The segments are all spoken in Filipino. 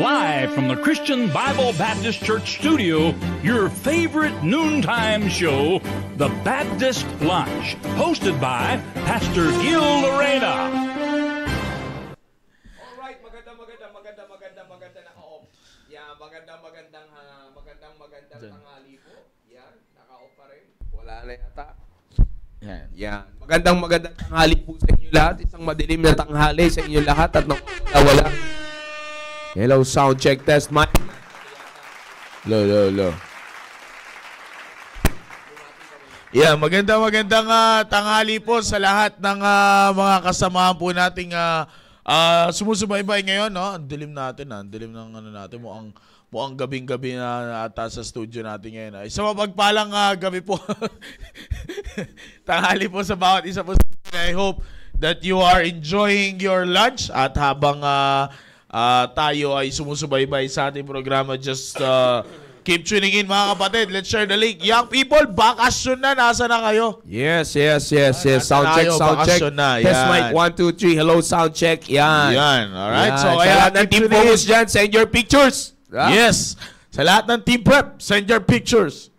Live from the Christian Bible Baptist Church studio, your favorite noontime show, The Baptist Lunch, hosted by Pastor Gil Lorena. All right, maganda, maganda, maganda, maganda, maganda na off. Yeah, maganda, magandang, uh, magandang, magandang tanghali po. Yan, naka Wala na yata. Yan. Magandang magandang tanghali po sa inyo lahat. Isang madilim na tanghali sa inyo lahat at wala. Hello, sound check test, mic. Lo, lo, lo. Yeah, maganda magandang uh, tanghali po sa lahat ng uh, mga kasamahan po nating uh, uh, sumusubaybay ngayon, no? Ang dilim natin, ah. Ang dilim ng ano natin mo ang mo ang gabing-gabi na ata sa studio natin ngayon. Ay, sa mapagpalang uh, gabi po. tanghali po sa bawat isa po. I hope that you are enjoying your lunch at habang uh, uh, tayo ay sumusubaybay sa ating programa. Just uh, keep tuning in mga kapatid. Let's share the link. Young people, bakasyon na. Nasa na kayo? Yes, yes, yes, yes. Sound check, sound check. Na. Test mic, 1, 2, 3. Hello, sound check. Yan. Yan. Alright. Yan. So, sa na team focus dyan, send your pictures. Ah. Yes. Sa lahat ng team prep, send your pictures.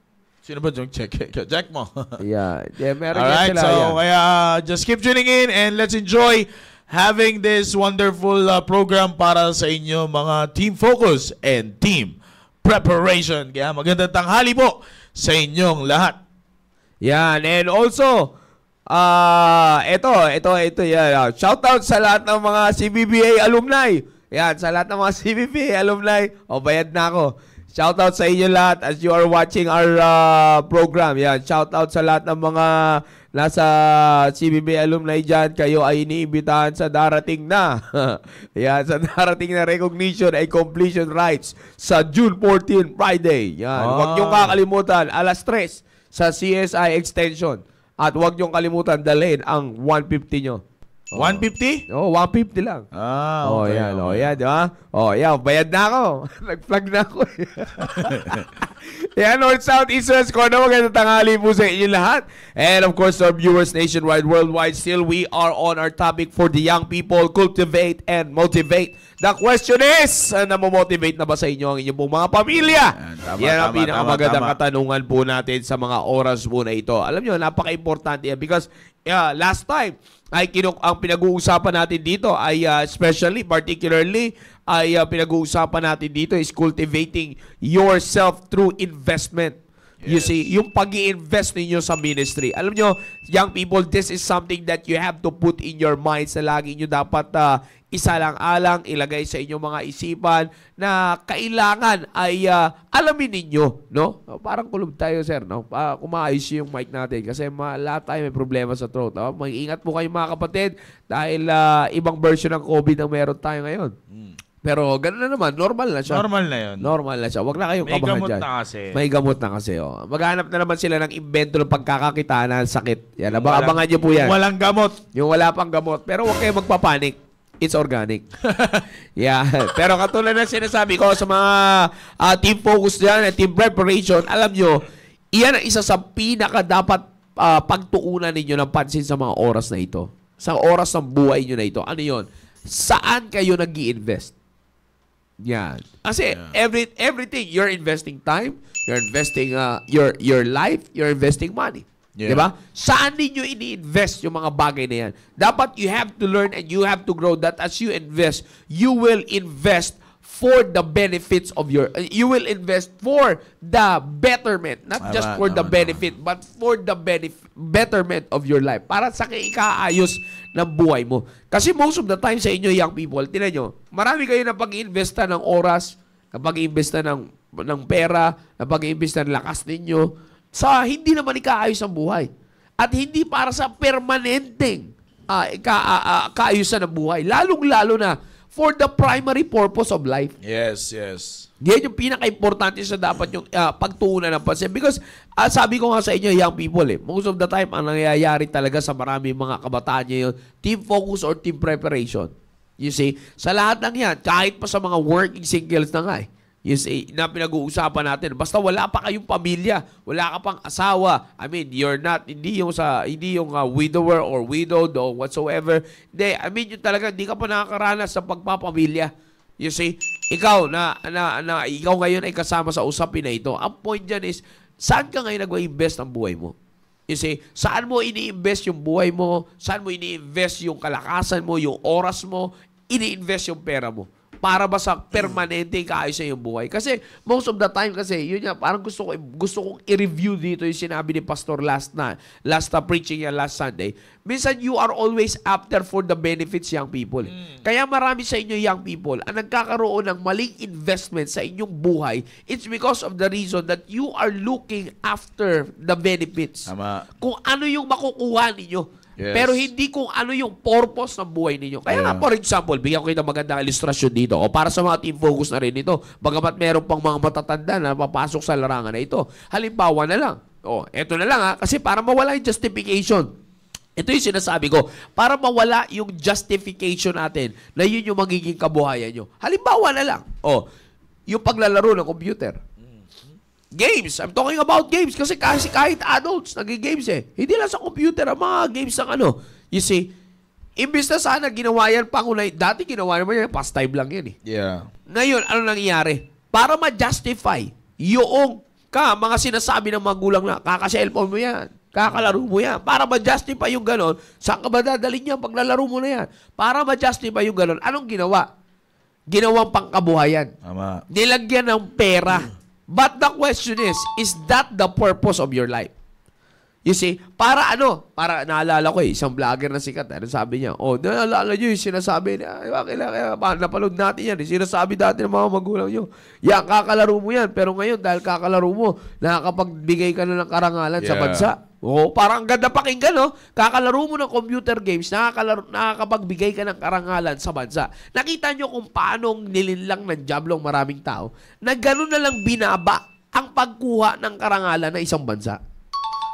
Sino ba yung check? Check mo. yeah. yeah meron Alright, sila. so yeah. kaya just keep tuning in and let's enjoy having this wonderful uh, program para sa inyo mga team focus and team preparation. Kaya magandang tanghali po sa inyong lahat. Yan, and also, ah, uh, ito, ito, ito, yan. Uh, ah, shout out sa lahat ng mga CBBA alumni. Yan, sa lahat ng mga CBBA alumni. O, oh, bayad na ako. Shout out sa inyo lahat as you are watching our uh, program. Yan, shout out sa lahat ng mga nasa CBB alumni dyan, kayo ay iniimbitahan sa darating na, Ayan, sa darating na recognition and completion rights sa June 14, Friday. Yan, ah. huwag niyong kakalimutan, alas 3 sa CSI Extension. At huwag niyong kalimutan, dalhin ang 150 nyo. Oh. 150? Oo, oh, 150 lang. Ah, oh, okay. Oh, yan, okay. oh, yan, di ba? Oh, yan, bayad na ako. Nag-flag na ako. Yeah, North, South, East, West Corner. Ano Magandang tanghali po sa inyo lahat. And of course, our viewers nationwide, worldwide, still we are on our topic for the young people, cultivate and motivate. The question is, uh, namomotivate na ba sa inyo ang inyong pong mga pamilya? Yan, ah, tama, yan ang pinakamagandang katanungan po natin sa mga oras po na ito. Alam nyo, napaka-importante because uh, last time, ay kinuk ang pinag-uusapan natin dito ay uh, ah, especially particularly ay uh, pinag-uusapan natin dito is cultivating yourself through investment. Yes. You see, yung pag invest ninyo sa ministry. Alam nyo, young people, this is something that you have to put in your mind na lagi nyo dapat uh, ah, isalang-alang, ilagay sa inyong mga isipan na kailangan ay uh, alamin ninyo. No? Parang kulog tayo, sir. No? Uh, kumaayos yung mic natin kasi ma- lahat tayo may problema sa throat. No? Mag-ingat po kayo mga kapatid dahil uh, ibang version ng COVID ang meron tayo ngayon. Mm. Pero gano'n na naman, normal na siya. Normal na yun. Normal na siya. Huwag na kayong May gamot na kasi. May gamot na kasi. Oh. Maghanap na naman sila ng invento ng pagkakakita na sakit. Yan, abang, walang, abangan niyo po yan. walang gamot. Yung wala pang gamot. Pero huwag kayong magpapanik. It's organic. yeah. Pero katulad ng sinasabi ko sa mga uh, team focus dyan at team preparation, alam nyo, iyan ang isa sa pinaka dapat uh, ah, pagtuunan ninyo ng pansin sa mga oras na ito. Sa oras ng buhay nyo na ito. Ano yon? Saan kayo nag invest yan. Kasi yeah. every everything you're investing time, you're investing uh, your your life, you're investing money. Yeah. 'Di ba? Saan niyo ini-invest yung mga bagay na yan? Dapat you have to learn and you have to grow that as you invest, you will invest for the benefits of your you will invest for the betterment not just for the benefit but for the benefit betterment of your life para sa kikaayos ng buhay mo kasi most of the time sa inyo young people tinan nyo marami kayo na pag-iinvesta ng oras na pag-iinvesta ng ng pera na pag-iinvesta ng lakas ninyo sa hindi naman ikaayos ang buhay at hindi para sa permanenteng uh, ah, ka, uh, ah, ah, kaayusan ng buhay lalong-lalo na for the primary purpose of life. Yes, yes. Yan yung pinaka-importante sa dapat yung uh, pagtuunan ng pansin. Because uh, sabi ko nga sa inyo, young people, eh, most of the time, ang nangyayari talaga sa maraming mga kabataan niya yun, team focus or team preparation. You see? Sa lahat ng yan, kahit pa sa mga working singles na nga eh. Yes, eh, na pinag-uusapan natin. Basta wala pa kayong pamilya, wala ka pang asawa. I mean, you're not hindi yung sa hindi yung uh, widower or widowed or whatsoever. Hindi, I mean, yung talaga hindi ka pa nakakaranas sa pagpapamilya. You see, ikaw na, na, na ikaw ngayon ay kasama sa usapin na ito. Ang point diyan is saan ka ngayon nag-invest ng buhay mo? You see, saan mo ini-invest yung buhay mo? Saan mo ini-invest yung kalakasan mo, yung oras mo? Ini-invest yung pera mo? para ba sa mm. permanente kaayos sa iyong buhay. Kasi most of the time kasi, yun yan, parang gusto ko, gusto kong i-review dito yung sinabi ni Pastor last na, last na preaching niya last Sunday. Minsan you are always after for the benefits young people. Mm. Kaya marami sa inyo young people ang nagkakaroon ng maling investment sa inyong buhay. It's because of the reason that you are looking after the benefits. Tama. Kung ano yung makukuha ninyo. Pero hindi kung ano yung purpose ng buhay ninyo. Kaya yeah. nga, for example, bigyan ko kayo ng magandang ilustrasyon dito. O para sa mga team focus na rin ito, bagamat meron pang mga matatanda na papasok sa larangan na ito. Halimbawa na lang. O, eto na lang ha, kasi para mawala yung justification. Ito yung sinasabi ko, para mawala yung justification natin na yun yung magiging kabuhayan nyo. Halimbawa na lang, oh, yung paglalaro ng computer games. I'm talking about games kasi kasi kahit adults nag-games eh. Hindi lang sa computer ang mga games ng ano. You see, imbis na sana ginawa yan pangunay, dati ginawa naman yan, past time lang yan eh. Yeah. Ngayon, ano nangyayari? Para ma-justify yung ka, mga sinasabi ng magulang na, kaka mo yan, kakalaro mo yan. Para ma-justify yung ganon, saan ka ba dadalhin yan pag lalaro mo na yan? Para ma-justify yung ganon, anong ginawa? Ginawang pangkabuhayan. Tama. Nilagyan ng pera. Mm But the question is, is that the purpose of your life? You see, para ano? Para naalala ko eh, isang vlogger na sikat. Ano sabi niya? Oh, naalala niyo yung sinasabi niya. Ay, kailangan, kailangan, napalood natin yan. Yung eh. sinasabi dati ng mga magulang niyo. Yan, kakalaro mo yan. Pero ngayon, dahil kakalaro mo, nakakapagbigay ka na ng karangalan yeah. sa bansa. Oo, oh, parang ang ganda pakinggan, no? Kakalaro mo ng computer games, nakakalaro, nakakapagbigay ka ng karangalan sa bansa. Nakita niyo kung paano nilinlang ng jablong maraming tao na gano'n na lang binaba ang pagkuha ng karangalan ng isang bansa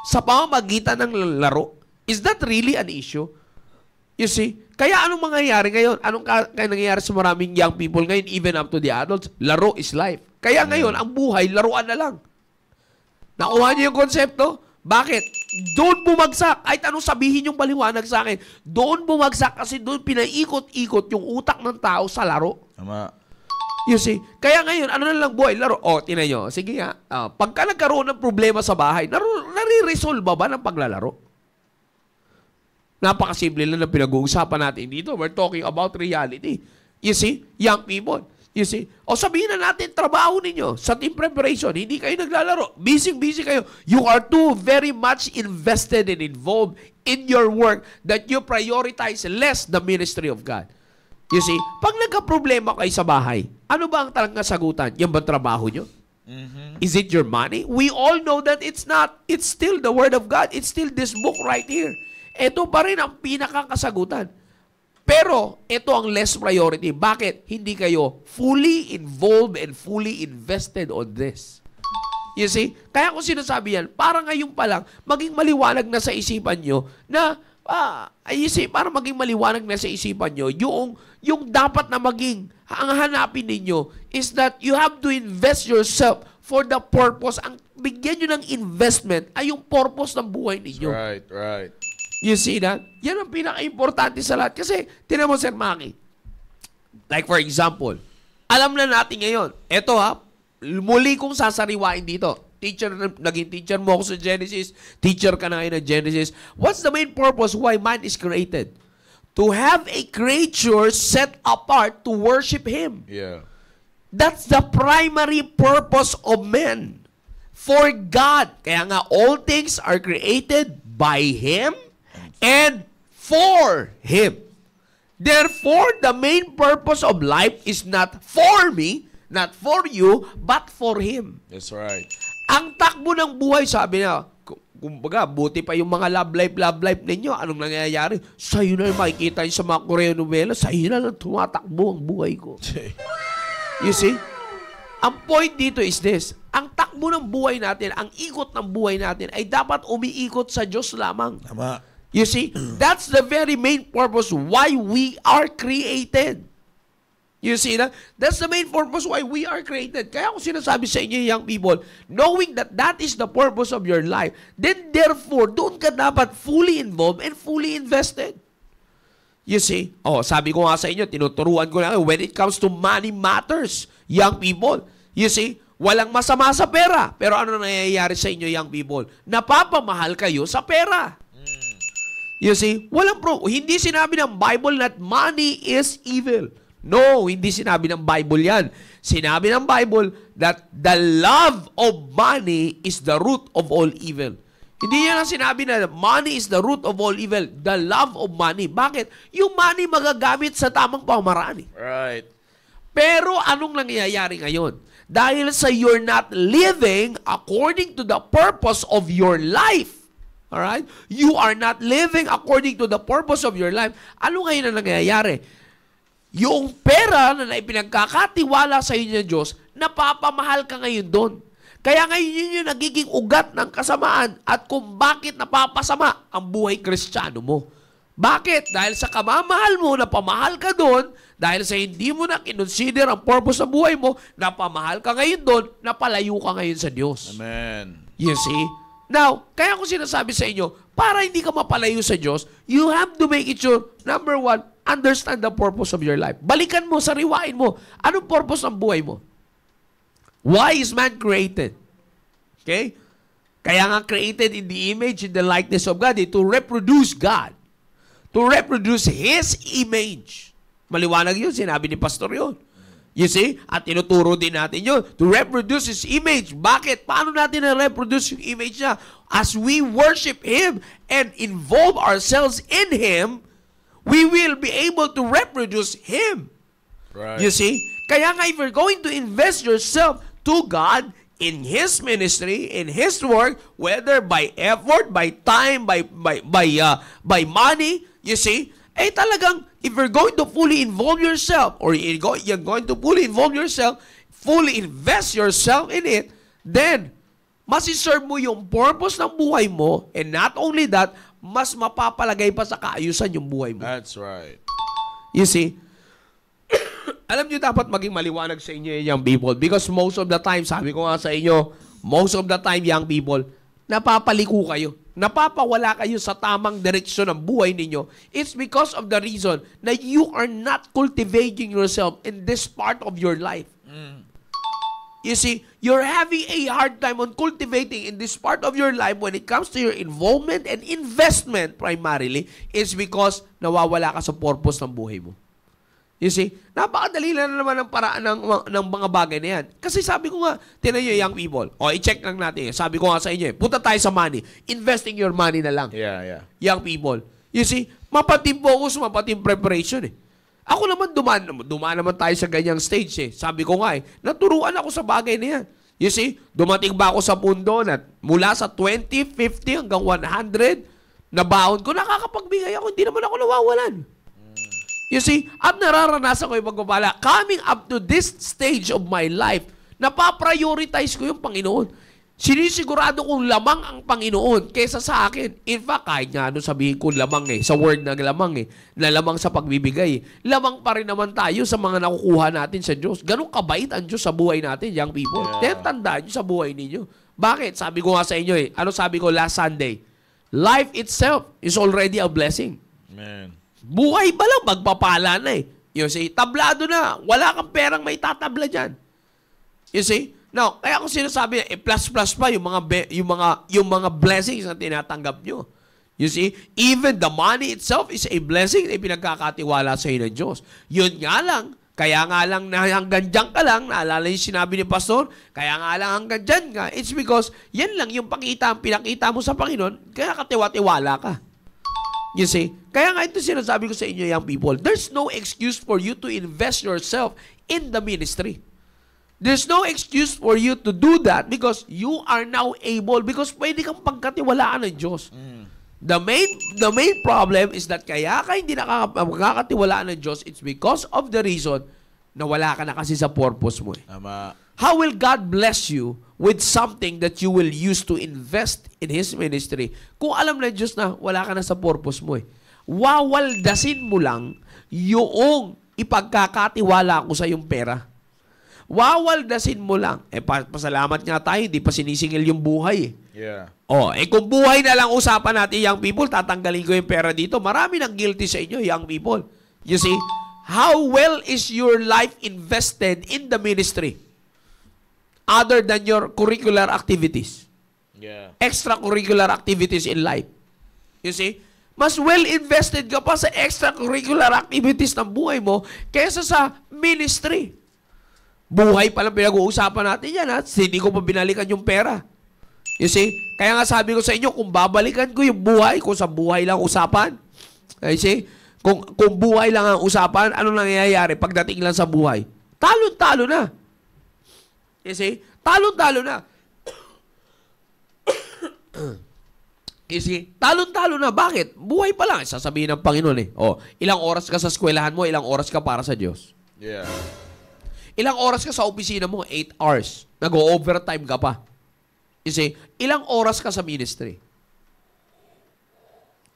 sa pamamagitan ng laro? Is that really an issue? You see? Kaya anong mangyayari ngayon? Anong kaya nangyayari sa maraming young people ngayon, even up to the adults? Laro is life. Kaya ngayon, ang buhay, laruan na lang. Nakuha niyo yung konsepto? Bakit? Doon bumagsak. Ay, anong sabihin yung paliwanag sa akin? Doon bumagsak kasi doon pinaikot-ikot yung utak ng tao sa laro. Tama. You see? Kaya ngayon, ano na lang buhay? Laro. O, oh, tinay nyo. Sige ha. Uh, ah, pagka nagkaroon ng problema sa bahay, naro, nare-resolve ba, ba ng paglalaro? Napakasimple lang ang pinag-uusapan natin dito. We're talking about reality. You see? Young people. You see? O sabihin na natin, trabaho ninyo sa team preparation. Hindi kayo naglalaro. Busy-busy kayo. You are too very much invested and involved in your work that you prioritize less the ministry of God. You see, pag nagka-problema kayo sa bahay, ano ba ang talagang sagutan? Yan ba trabaho nyo? Mm-hmm. Is it your money? We all know that it's not. It's still the Word of God. It's still this book right here. Ito pa rin ang pinakakasagutan. Pero ito ang less priority. Bakit? Hindi kayo fully involved and fully invested on this. You see? Kaya ko sinasabi yan, para ngayon pa lang, maging maliwanag na sa isipan nyo na ah, isip, para maging maliwanag na sa isipan nyo, yung, yung dapat na maging, ang hanapin ninyo, is that you have to invest yourself for the purpose. Ang bigyan nyo ng investment ay yung purpose ng buhay ninyo. Right, right. You see that? Yan ang pinaka-importante sa lahat. Kasi, tinan mo, Sir Maki, like for example, alam na natin ngayon, eto ha, muli kong sasariwain dito. Teacher, naging teacher mo ako sa Genesis. Teacher ka na ngayon ng Genesis. What's the main purpose why man is created? To have a creature set apart to worship Him. Yeah. That's the primary purpose of man. For God. Kaya nga, all things are created by Him and for Him. Therefore, the main purpose of life is not for me, not for you, but for Him. That's right. Ang takbo ng buhay, sabi niya, kumbaga, buti pa yung mga love life, love life ninyo. Anong nangyayari? Sa'yo na makikita yung sa mga Korean novela. Sa'yo na lang tumatakbo ang buhay ko. you see? Ang point dito is this. Ang takbo ng buhay natin, ang ikot ng buhay natin, ay dapat umiikot sa Diyos lamang. Tama. You see? That's the very main purpose why we are created. You see that? That's the main purpose why we are created. Kaya ako sinasabi sa inyo, young people, knowing that that is the purpose of your life, then therefore, doon ka dapat fully involved and fully invested. You see? Oh, sabi ko nga sa inyo, tinuturuan ko lang, when it comes to money matters, young people, you see, walang masama sa pera. Pero ano nangyayari sa inyo, young people? Napapamahal kayo sa pera. Mm. You see? Walang pro. Hindi sinabi ng Bible that money is evil. No, hindi sinabi ng Bible yan. Sinabi ng Bible that the love of money is the root of all evil. Hindi yan ang sinabi na money is the root of all evil. The love of money. Bakit? Yung money magagamit sa tamang pamaraan. Eh. Right. Pero anong nangyayari ngayon? Dahil sa you're not living according to the purpose of your life. Alright? You are not living according to the purpose of your life. Ano ngayon ang nangyayari? Yung pera na naipinagkakatiwala sa inyo ng Diyos, napapamahal ka ngayon doon. Kaya ngayon yun yung nagiging ugat ng kasamaan at kung bakit napapasama ang buhay kristyano mo. Bakit? Dahil sa kamamahal mo, napamahal ka doon, dahil sa hindi mo na kinonsider ang purpose ng buhay mo, napamahal ka ngayon doon, napalayo ka ngayon sa Diyos. Amen. You see? Now, kaya ko sinasabi sa inyo, para hindi ka mapalayo sa Diyos, you have to make it sure, number one, Understand the purpose of your life. Balikan mo, sariwain mo. Anong purpose ng buhay mo? Why is man created? Okay? Kaya nga created in the image, in the likeness of God, eh, to reproduce God. To reproduce His image. Maliwanag yun, sinabi ni Pastor yun. You see? At tinuturo din natin yun. To reproduce His image. Bakit? Paano natin na-reproduce yung image niya? As we worship Him and involve ourselves in Him, we will be able to reproduce Him. Right. You see? Kaya nga, if you're going to invest yourself to God in His ministry, in His work, whether by effort, by time, by by by uh, by money, you see, eh talagang if you're going to fully involve yourself or you're going to fully involve yourself, fully invest yourself in it, then masiserve mo yung purpose ng buhay mo and not only that, mas mapapalagay pa sa kaayusan yung buhay mo. That's right. You see? Alam niyo dapat maging maliwanag sa inyo young people because most of the time, sabi ko nga sa inyo, most of the time young people, napapaliko kayo. Napapawala kayo sa tamang direksyon ng buhay ninyo. It's because of the reason na you are not cultivating yourself in this part of your life. Mm. You see, you're having a hard time on cultivating in this part of your life when it comes to your involvement and investment primarily is because nawawala ka sa purpose ng buhay mo. You see, napakadali na naman ang paraan ng, ng mga bagay na yan. Kasi sabi ko nga, tinan nyo young people, o i-check lang natin, sabi ko nga sa inyo, eh, punta tayo sa money, investing your money na lang. Yeah, yeah. Young people. You see, mapating focus, mapating preparation eh. Ako naman, dumaan, dumaan naman tayo sa ganyang stage eh. Sabi ko nga eh, naturuan ako sa bagay na yan. You see, dumating ba ako sa pundo na mula sa 20, 50 hanggang 100, nabaon ko, nakakapagbigay ako, hindi naman ako nawawalan. You see, at nararanasan ko yung pagbabala. Coming up to this stage of my life, napaprioritize ko yung Panginoon. Sinisigurado kong lamang ang Panginoon kaysa sa akin. In fact, kahit nga ano sabihin ko lamang eh, sa word na lamang eh, na lamang sa pagbibigay, lamang pa rin naman tayo sa mga nakukuha natin sa Diyos. Ganun kabait ang Diyos sa buhay natin, young people. Yeah. Kaya tandaan nyo sa buhay ninyo. Bakit? Sabi ko nga sa inyo eh, ano sabi ko last Sunday? Life itself is already a blessing. Amen. Buhay pa lang, magpapala na eh. You see, tablado na. Wala kang perang may tatabla dyan. You see, No, kaya eh, ako sinasabi, eh, plus plus pa yung mga be, yung mga yung mga blessings na tinatanggap nyo. You see, even the money itself is a blessing na pinagkakatiwala sa inyo ng Diyos. Yun nga lang, kaya nga lang na hanggang dyan ka lang, naalala yung sinabi ni Pastor, kaya nga lang hanggang dyan ka, it's because yan lang yung pakita, ang pinakita mo sa Panginoon, kaya katiwa-tiwala ka. You see? Kaya nga ito sinasabi ko sa inyo, young people, there's no excuse for you to invest yourself in the ministry. There's no excuse for you to do that because you are now able because pwede kang pagkatiwalaan ng Diyos. Mm. The main the main problem is that kaya ka hindi nakakapagkatiwalaan ng Diyos it's because of the reason na wala ka na kasi sa purpose mo. Eh. Tama. How will God bless you with something that you will use to invest in His ministry kung alam na Diyos na wala ka na sa purpose mo eh? Wawaldasin mo lang yung ipagkakatiwala ko sa iyong pera. Wawaldasin mo lang. Eh, pasalamat nga tayo, hindi pa sinisingil yung buhay Yeah. Oh, eh kung buhay na lang usapan natin, young people, tatanggalin ko yung pera dito. Marami nang guilty sa inyo, young people. You see, how well is your life invested in the ministry other than your curricular activities? Yeah. Extracurricular activities in life. You see? mas well invested ka pa sa extracurricular activities ng buhay mo kaysa sa ministry. Buhay pa lang pinag-uusapan natin yan, ha? Hindi ko pa binalikan yung pera. You see? Kaya nga sabi ko sa inyo, kung babalikan ko yung buhay, kung sa buhay lang usapan, you see? Kung, kung buhay lang ang usapan, ano nangyayari pagdating lang sa buhay? Talon-talo na. You see? Talon-talo na. you see? Talon-talo na. Bakit? Buhay pa lang. Sasabihin ng Panginoon eh. Oh, ilang oras ka sa eskwelahan mo, ilang oras ka para sa Diyos. Yeah. Ilang oras ka sa opisina mo? 8 hours. Nag-overtime ka pa. You see, ilang oras ka sa ministry?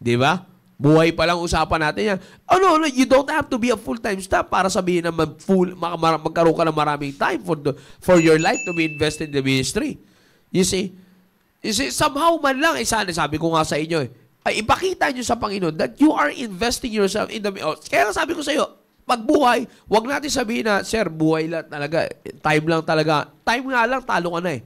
Di ba? Buhay pa lang usapan natin yan. oh, no, you don't have to be a full-time staff para sabihin na mag full, mag, magkaroon ka ng maraming time for, the, for your life to be invested in the ministry. You see? You see, somehow man lang, eh, sana sabi ko nga sa inyo eh, ay ipakita nyo sa Panginoon that you are investing yourself in the... Oh, kaya sabi ko sa iyo, pag buhay, wag natin sabihin na, sir, buhay lang talaga. Time lang talaga. Time nga lang, talo ka na eh.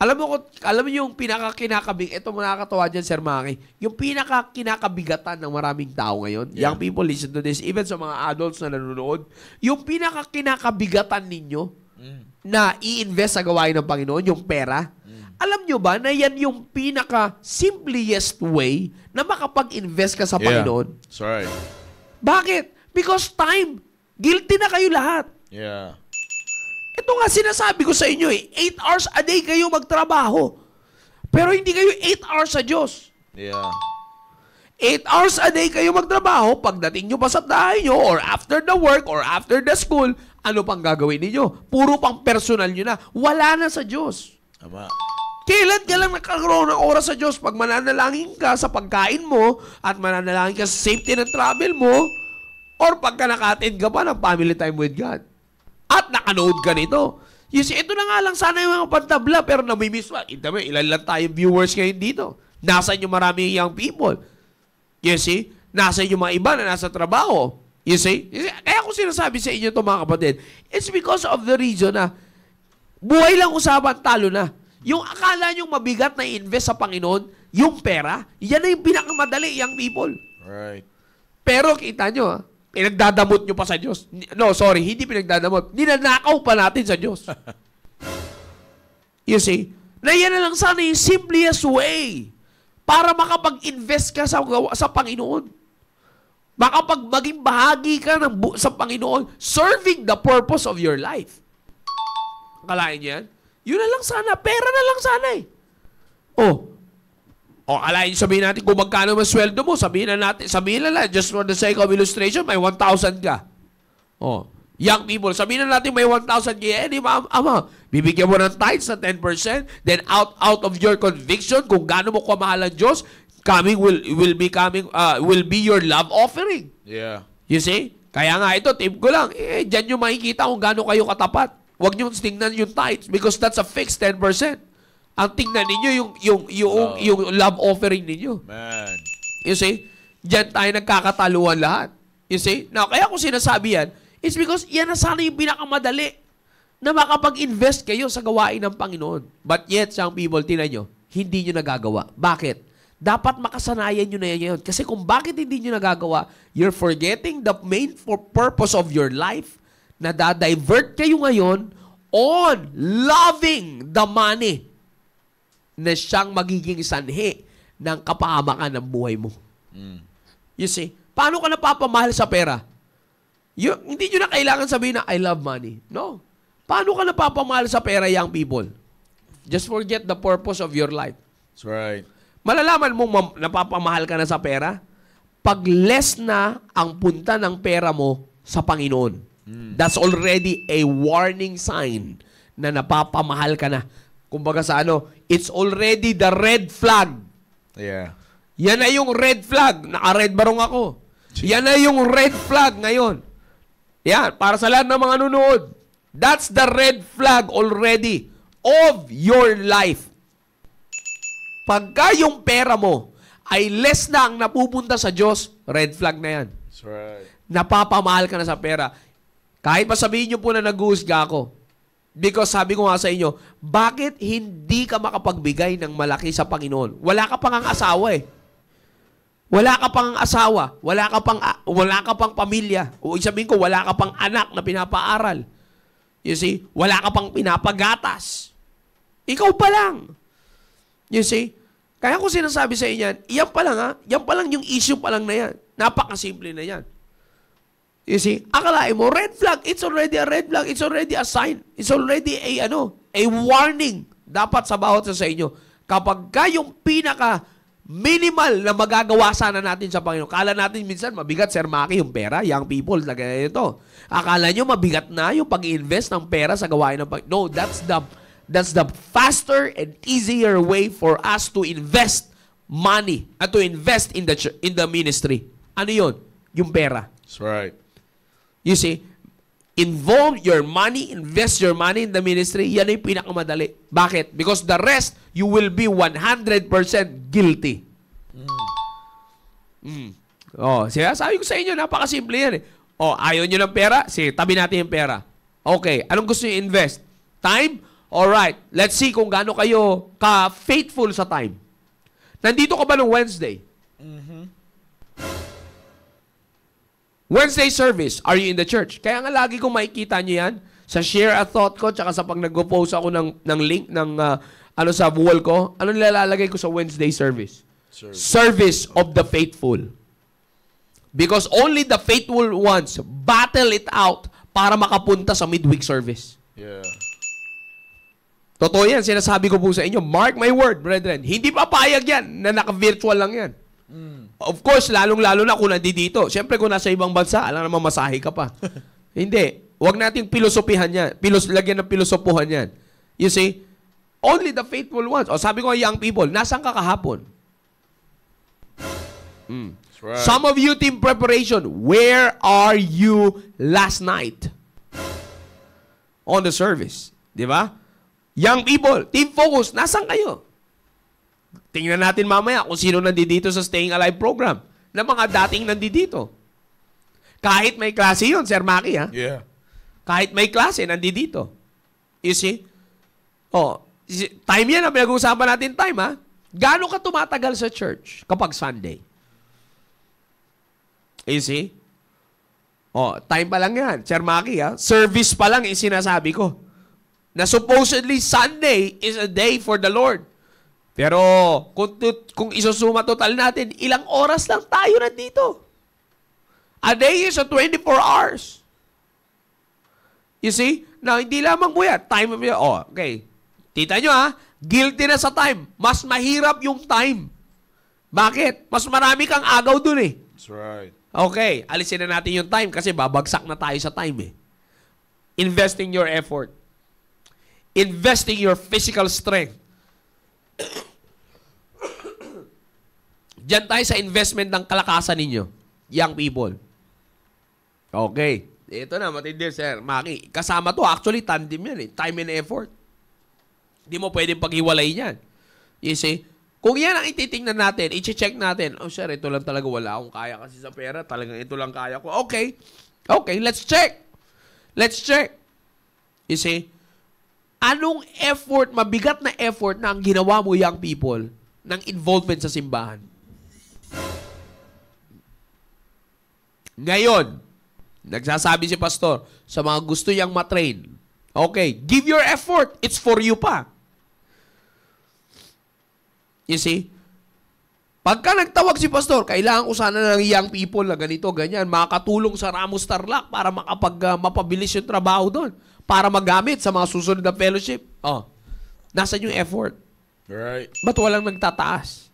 Alam mo, ko, alam mo yung pinakakinakabig, ito mo nakakatawa dyan, Sir Maki, yung pinakakinakabigatan ng maraming tao ngayon, yeah. young people listen to this, even sa mga adults na nanonood, yung pinakakinakabigatan ninyo mm. na i-invest sa gawain ng Panginoon, yung pera, mm. alam nyo ba na yan yung pinaka-simplest way na makapag-invest ka sa Panginoon? That's right. Bakit? Because time. Guilty na kayo lahat. Yeah. Ito nga sinasabi ko sa inyo eh. 8 hours a day kayo magtrabaho. Pero hindi kayo 8 hours sa Diyos. Yeah. 8 hours a day kayo magtrabaho. Pagdating nyo pa sa bahay nyo or after the work or after the school, ano pang gagawin niyo? Puro pang personal nyo na. Wala na sa Diyos. Aba. Kailan ka lang nagkakaroon ng oras sa Diyos? Pag mananalangin ka sa pagkain mo at mananalangin ka sa safety ng travel mo, Or pagka nakatin ka pa ng family time with God. At nakanood ka nito. You see, ito na nga lang sana yung mga pantabla, pero namimiss pa. Ito mo, ilan lang tayo viewers ngayon dito. Nasa yung marami young people? You see? Nasa yung mga iba na nasa trabaho? You see? You see? Kaya ko sinasabi sa inyo to mga kapatid, it's because of the reason na buhay lang usapan, talo na. Yung akala nyo mabigat na invest sa Panginoon, yung pera, yan na yung pinakamadali, young people. Right. Pero kita nyo, ah, pinagdadamot nyo pa sa Diyos. No, sorry, hindi pinagdadamot. Ninanakaw pa natin sa Diyos. you see? Na yan na lang sana yung simplest way para makapag-invest ka sa, sa Panginoon. Makapag maging bahagi ka ng bu- sa Panginoon, serving the purpose of your life. Kalain yan? Yun na lang sana. Pera na lang sana eh. Oh, o alayin sabihin natin kung magkano mas sweldo mo, sabihin na natin, sabihin na lang, just for the sake of illustration, may 1,000 ka. O, young people, sabihin na natin may 1,000 ka, eh, di ba, ama, bibigyan mo ng tithes na 10%, then out out of your conviction, kung gaano mo kamahal ang Diyos, coming will, will be coming, uh, will be your love offering. Yeah. You see? Kaya nga ito, tip ko lang, eh, dyan nyo makikita kung gaano kayo katapat. Huwag nyo tingnan yung tithes because that's a fixed 10%. Ang tingnan ninyo yung yung yung, oh. yung love offering ninyo. Man. You see? Diyan tayo nagkakataluan lahat. You see? Now, kaya ko sinasabi yan, it's because yan na sana yung pinakamadali na makapag-invest kayo sa gawain ng Panginoon. But yet, some people, tinan nyo, hindi nyo nagagawa. Bakit? Dapat makasanayan nyo na yan ngayon. Kasi kung bakit hindi nyo nagagawa, you're forgetting the main for purpose of your life na dadivert kayo ngayon on loving the money na siyang magiging sanhi ng kapahamakan ng buhay mo. Mm. You see? Paano ka napapamahal sa pera? You, hindi nyo na kailangan sabihin na, I love money. No. Paano ka napapamahal sa pera, young people? Just forget the purpose of your life. That's right. Malalaman mo napapamahal ka na sa pera pag less na ang punta ng pera mo sa Panginoon. Mm. That's already a warning sign na napapamahal ka na. Kumbaga sa ano, it's already the red flag. Yeah. Yan na yung red flag. Naka-red barong ako. Gee. Yan na yung red flag ngayon. Yan, para sa lahat ng mga nanonood. That's the red flag already of your life. Pagka yung pera mo ay less na ang napupunta sa Diyos, red flag na yan. That's right. Napapamahal ka na sa pera. Kahit pa sabihin nyo po na nag ako, Because sabi ko nga sa inyo, bakit hindi ka makapagbigay ng malaki sa Panginoon? Wala ka pang ang asawa eh. Wala ka pang asawa, wala ka pang ah, wala ka pang pamilya. O isabihin ko wala ka pang anak na pinapaaral. You see, wala ka pang pinapagatas. Ikaw pa lang. You see? Kaya ko sinasabi sa inyo, yan pa lang ha, yan pa lang yung issue pa lang na yan. Napakasimple na yan. You see, akalain mo, red flag, it's already a red flag, it's already a sign, it's already a, ano, a warning dapat sa bawat sa inyo. Kapag ka yung pinaka minimal na magagawa sana natin sa Panginoon. Kala natin minsan mabigat, Sir Maki, yung pera, young people, lagay ito. Akala nyo mabigat na yung pag-invest ng pera sa gawain ng Panginoon. No, that's the, that's the faster and easier way for us to invest money and uh, to invest in the, in the ministry. Ano yon Yung pera. That's right. You see, involve your money, invest your money in the ministry, yan ay pinakamadali. Bakit? Because the rest, you will be 100% guilty. Mm. Mm. Oh, siya, sabi ko sa inyo, napakasimple yan eh. Oh, ayaw nyo ng pera? Sige, tabi natin yung pera. Okay, anong gusto nyo invest? Time? All right. let's see kung gaano kayo ka-faithful sa time. Nandito ka ba nung Wednesday? Mm-hmm. Wednesday service, are you in the church? Kaya nga lagi kong makikita nyo yan sa share a thought ko tsaka sa pag nagpo-post ako ng, ng link ng uh, ano sa wall ko, ano nilalagay ko sa Wednesday service? Service, service of the faithful. Because only the faithful ones battle it out para makapunta sa midweek service. Yeah. Totoo yan, sinasabi ko po sa inyo, mark my word, brethren, hindi papayag yan na naka-virtual lang yan. Mm. Of course, lalong-lalo na kung nandito. Siyempre, kung nasa ibang bansa, alam naman, masahi ka pa. Hindi. Huwag nating pilosopihan yan. Pilos, lagyan ng pilosopuhan yan. You see? Only the faithful ones. O sabi ko, young people, nasaan ka kahapon? Mm. That's right. Some of you team preparation, where are you last night? On the service. Di ba? Young people, team focus, nasaan kayo? Tingnan natin mamaya kung sino nandito sa Staying Alive program na mga dating nandito. Kahit may klase yun, Sir Maki, ha? Yeah. Kahit may klase, nandito. You see? Oh, time yan ang pinag-uusapan natin time, ha? Gaano ka tumatagal sa church kapag Sunday? You see? Oh, time pa lang yan. Sir Maki, ha? Service pa lang yung sinasabi ko. Na supposedly Sunday is a day for the Lord. Pero kung, kung isusuma total natin, ilang oras lang tayo nandito. A day is a 24 hours. You see? Now, hindi lamang po yan. Time of Oh, okay. Tita nyo ha, ah, guilty na sa time. Mas mahirap yung time. Bakit? Mas marami kang agaw dun eh. That's right. Okay, alisin na natin yung time kasi babagsak na tayo sa time eh. Investing your effort. Investing your physical strength Diyan tayo sa investment ng kalakasan ninyo, young people. Okay. Ito na, matindi, Sir Maki. Kasama to, actually, tandem yan eh. Time and effort. Hindi mo pwedeng paghiwalay yan. You see? Kung yan ang ititingnan natin, i-check natin, oh sir, ito lang talaga wala akong kaya kasi sa pera, talagang ito lang kaya ko. Okay. Okay, let's check. Let's check. You see? Anong effort, mabigat na effort na ang ginawa mo young people ng involvement sa simbahan? Ngayon, nagsasabi si pastor, sa mga gusto niyang matrain, okay, give your effort. It's for you pa. You see? Pagka nagtawag si pastor, kailangan ko sana ng young people na ganito, ganyan, makakatulong sa Ramos Tarlac para makapag, uh, mapabilis yung trabaho doon, para magamit sa mga susunod na fellowship. Oh, nasa yung effort? Right. Ba't walang nagtataas?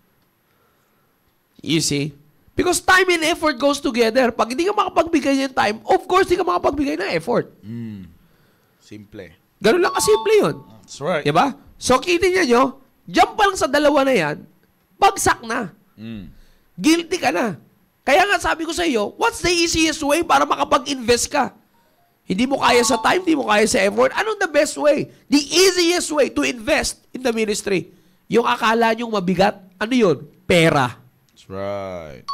You see? Because time and effort goes together. Pag hindi ka makapagbigay ng time, of course, hindi ka makapagbigay ng effort. Mm. Simple. Ganun lang kasimple yun. That's right. Diba? So, kitin niya nyo, jump pa lang sa dalawa na yan, bagsak na. Mm. Guilty ka na. Kaya nga sabi ko sa iyo, what's the easiest way para makapag-invest ka? Hindi mo kaya sa time, hindi mo kaya sa effort. Anong the best way? The easiest way to invest in the ministry. Yung akala nyong mabigat, ano yun? Pera. That's right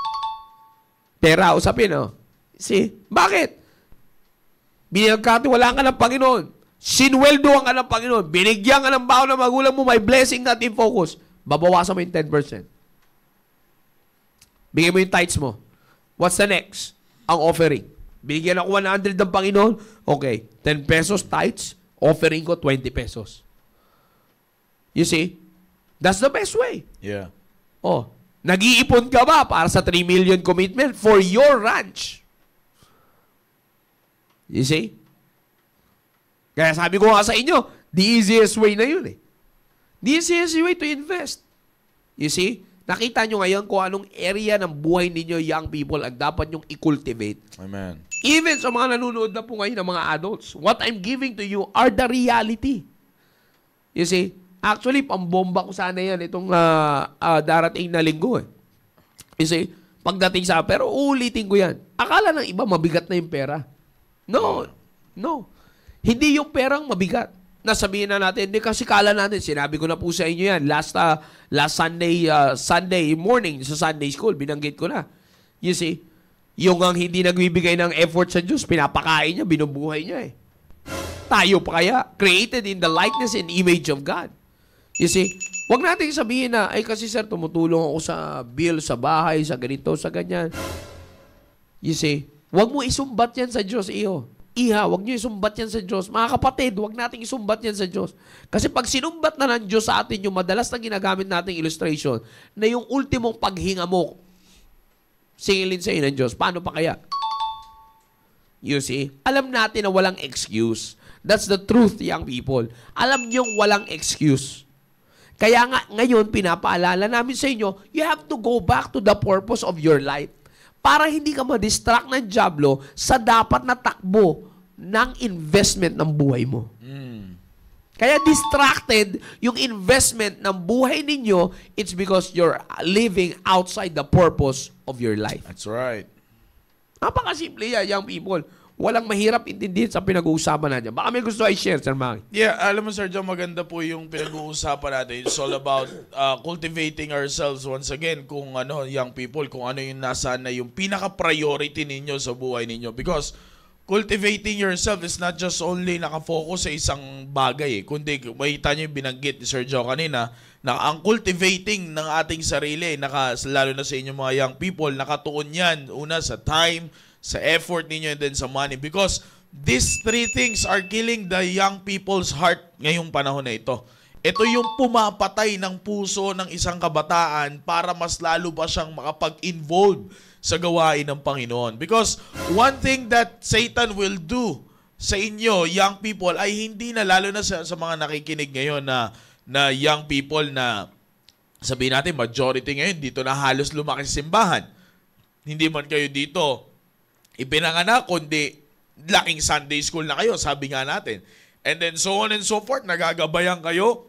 pera, usapin, oh. See? Bakit? Binagkatiwalaan ka ng Panginoon. Sinweldoan ka ng Panginoon. Binigyan ka ng baon ng magulang mo. May blessing in focus. Babawasan mo yung 10%. Bigyan mo yung tithes mo. What's the next? Ang offering. Binigyan ako 100 ng Panginoon. Okay. 10 pesos tithes. Offering ko 20 pesos. You see? That's the best way. Yeah. Oh, Nag-iipon ka ba para sa 3 million commitment for your ranch? You see? Kaya sabi ko nga sa inyo, the easiest way na yun eh. The easiest way to invest. You see? Nakita nyo ngayon kung anong area ng buhay ninyo, young people, ang dapat nyong i-cultivate. Amen. Even sa mga nanonood na po ngayon ng mga adults, what I'm giving to you are the reality. You see? Actually, pambomba ko sana yan itong uh, uh, darating na linggo eh. You see, pagdating sa pero uulitin ko yan. Akala ng iba mabigat na yung pera. No, no. Hindi yung perang mabigat. Nasabihin na natin, hindi kasi kala natin, sinabi ko na po sa inyo yan, last, uh, last Sunday, uh, Sunday morning sa Sunday school, binanggit ko na. You see, yung ang hindi nagbibigay ng effort sa Diyos, pinapakain niya, binubuhay niya eh. Tayo pa kaya, created in the likeness and image of God. You see? Huwag nating sabihin na, ay kasi sir, tumutulong ako sa bill, sa bahay, sa ganito, sa ganyan. You see? Huwag mo isumbat yan sa Diyos iyo. Iha, huwag niyo isumbat yan sa Diyos. Mga kapatid, huwag nating isumbat yan sa Diyos. Kasi pag sinumbat na ng Diyos sa atin yung madalas na ginagamit nating illustration, na yung ultimong paghinga mo, singilin sa iyo ng Diyos, paano pa kaya? You see? Alam natin na walang excuse. That's the truth, young people. Alam niyong walang excuse. Kaya nga, ngayon, pinapaalala namin sa inyo, you have to go back to the purpose of your life para hindi ka ma-distract ng Diablo sa dapat na takbo ng investment ng buhay mo. Mm. Kaya distracted yung investment ng buhay ninyo, it's because you're living outside the purpose of your life. That's right. Napakasimple yan, young people walang mahirap intindihin sa pinag-uusapan natin. Baka may gusto ay share, Sir Mang. Yeah, alam mo, Sir John, maganda po yung pinag-uusapan natin. It's all about uh, cultivating ourselves once again kung ano, young people, kung ano yung nasa na yung pinaka-priority ninyo sa buhay ninyo. Because cultivating yourself is not just only nakafocus sa isang bagay, eh, kundi makita nyo yung binanggit ni Sir Joe kanina, na ang cultivating ng ating sarili, naka, lalo na sa inyong mga young people, nakatuon yan, una sa time, sa effort ninyo and then sa money. Because these three things are killing the young people's heart ngayong panahon na ito. Ito yung pumapatay ng puso ng isang kabataan para mas lalo ba siyang makapag-involve sa gawain ng Panginoon. Because one thing that Satan will do sa inyo, young people, ay hindi na, lalo na sa, sa mga nakikinig ngayon na, na young people na sabihin natin, majority ngayon, dito na halos lumaki simbahan. Hindi man kayo dito ipinanganak, kundi laking Sunday school na kayo, sabi nga natin. And then so on and so forth, nagagabayan kayo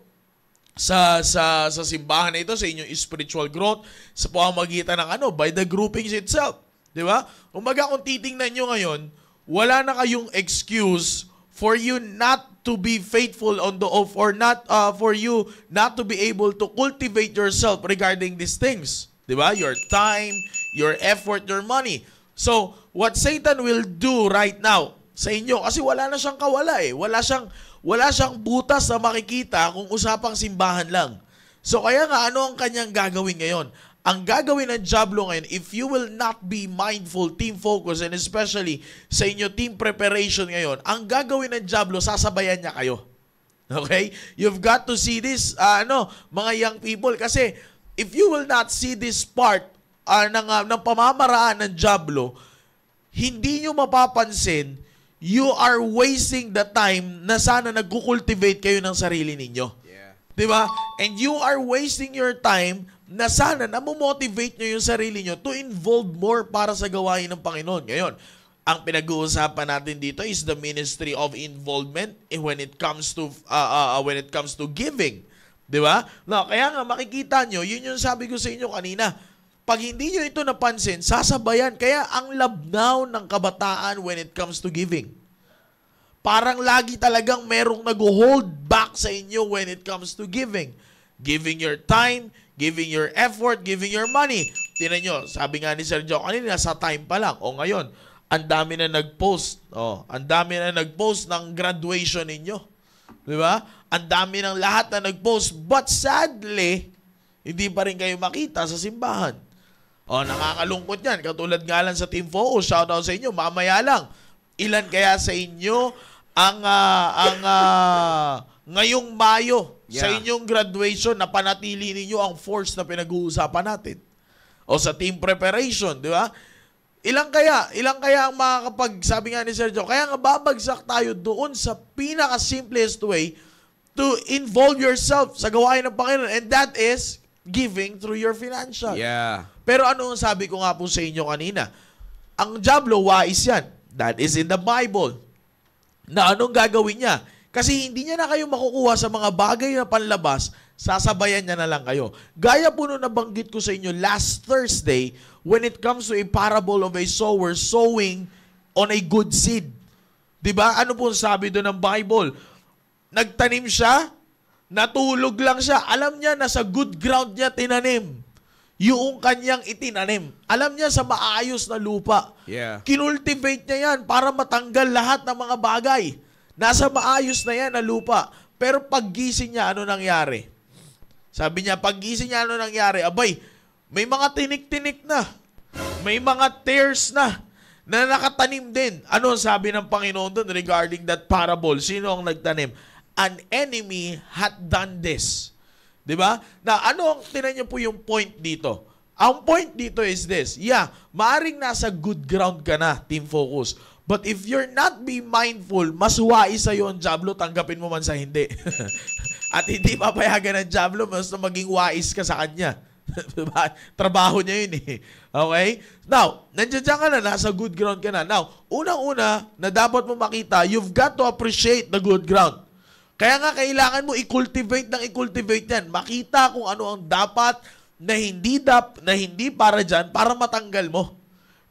sa sa sa simbahan na ito sa inyong spiritual growth sa pamamagitan ng ano by the groupings itself, 'di ba? Umaga kung titingnan niyo ngayon, wala na kayong excuse for you not to be faithful on the off or not uh, for you not to be able to cultivate yourself regarding these things, 'di ba? Your time, your effort, your money. So, what Satan will do right now sa inyo, kasi wala na siyang kawala eh. Wala siyang, wala siyang butas na makikita kung usapang simbahan lang. So, kaya nga, ano ang kanyang gagawin ngayon? Ang gagawin ng Diablo ngayon, if you will not be mindful, team focus, and especially sa inyo team preparation ngayon, ang gagawin ng Diablo, sasabayan niya kayo. Okay? You've got to see this, uh, ano, mga young people. Kasi, if you will not see this part uh, ng, uh, ng pamamaraan ng Diablo, hindi nyo mapapansin, you are wasting the time na sana nagkukultivate kayo ng sarili ninyo. Yeah. Di ba? And you are wasting your time na sana namomotivate nyo yung sarili nyo to involve more para sa gawain ng Panginoon. Ngayon, ang pinag-uusapan natin dito is the ministry of involvement eh, when it comes to uh, uh, when it comes to giving. 'Di ba? No, kaya nga makikita nyo, yun yung sabi ko sa inyo kanina pag hindi nyo ito napansin, sasabayan. Kaya ang labnaw ng kabataan when it comes to giving. Parang lagi talagang merong nag-hold back sa inyo when it comes to giving. Giving your time, giving your effort, giving your money. Tinan nyo, sabi nga ni Sir Sergio kanina, sa time pa lang. O ngayon, ang dami na nag-post. O, ang dami na nag-post ng graduation ninyo. Di ba? Ang dami ng lahat na nag-post. But sadly, hindi pa rin kayo makita sa simbahan. Oh, nakakalungkot yan. Katulad nga lang sa Team Focus, shout out sa inyo, mamaya lang. Ilan kaya sa inyo ang, uh, ang uh, ngayong Mayo yeah. sa inyong graduation na panatili ninyo ang force na pinag-uusapan natin? O sa team preparation, di ba? Ilan kaya, Ilan kaya ang makakapag, sabi nga ni Sergio, kaya nga babagsak tayo doon sa pinaka-simplest way to involve yourself sa gawain ng Panginoon. And that is giving through your financial. Yeah. Pero ano ang sabi ko nga po sa inyo kanina? Ang Diablo, wais yan. That is in the Bible. Na anong gagawin niya? Kasi hindi niya na kayo makukuha sa mga bagay na panlabas, sasabayan niya na lang kayo. Gaya po nung nabanggit ko sa inyo last Thursday, when it comes to a parable of a sower sowing on a good seed. ba? Diba? Ano po sabi doon ng Bible? Nagtanim siya, natulog lang siya. Alam niya na sa good ground niya tinanim yung kanyang itinanim. Alam niya sa maayos na lupa. Yeah. Kinultivate niya yan para matanggal lahat ng mga bagay. Nasa maayos na yan na lupa. Pero paggising niya, ano nangyari? Sabi niya, paggising niya, ano nangyari? Abay, may mga tinik-tinik na. May mga tears na na nakatanim din. Ano ang sabi ng Panginoon doon regarding that parable? Sino ang nagtanim? An enemy had done this. 'Di ba? Na ano ang tinan po yung point dito? Ang point dito is this. Yeah, maaring nasa good ground ka na, team focus. But if you're not be mindful, mas huwai sa'yo ang Diablo, tanggapin mo man sa hindi. At hindi papayagan ng Diablo, mas na maging wais ka sa kanya. diba? Trabaho niya yun eh. Okay? Now, nandiyan ka na, nasa good ground ka na. Now, unang-una na dapat mo makita, you've got to appreciate the good ground. Kaya nga kailangan mo i-cultivate ng i-cultivate yan. Makita kung ano ang dapat na hindi dap na hindi para diyan para matanggal mo.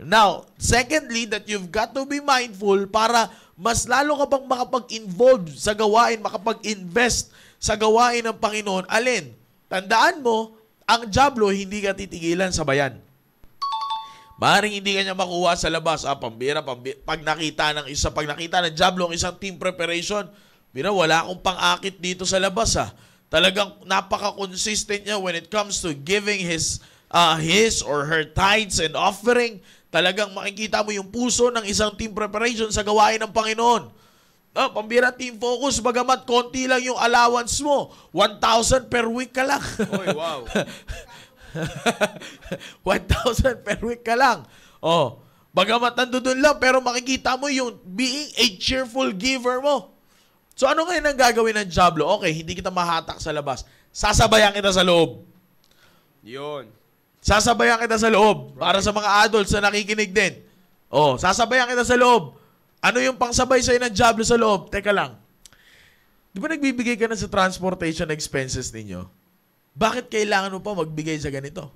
Now, secondly, that you've got to be mindful para mas lalo ka bang makapag-involve sa gawain, makapag-invest sa gawain ng Panginoon. Alin? Tandaan mo, ang jablo hindi ka titigilan sa bayan. Maring hindi kanya makuha sa labas. Ah, pambira, pambira. Pag nakita ng isa, pag nakita ng jablo ang isang team preparation, Bina, wala akong pang-akit dito sa labas ha. Ah. Talagang napaka-consistent niya when it comes to giving his uh, his or her tithes and offering. Talagang makikita mo yung puso ng isang team preparation sa gawain ng Panginoon. Oh, pambira team focus, bagamat konti lang yung allowance mo. 1,000 per week ka lang. Oy, wow. 1,000 per week ka lang. Oh, bagamat nandun lang, pero makikita mo yung being a cheerful giver mo. So ano ngayon ang gagawin ng Diablo? Okay, hindi kita mahatak sa labas. Sasabayan kita sa loob. Yun. Sasabayan kita sa loob. Right. Para sa mga adults na nakikinig din. Oh, sasabayan kita sa loob. Ano yung pangsabay sa'yo ng Diablo sa loob? Teka lang. Di ba nagbibigay ka na sa transportation expenses ninyo? Bakit kailangan mo pa magbigay sa ganito?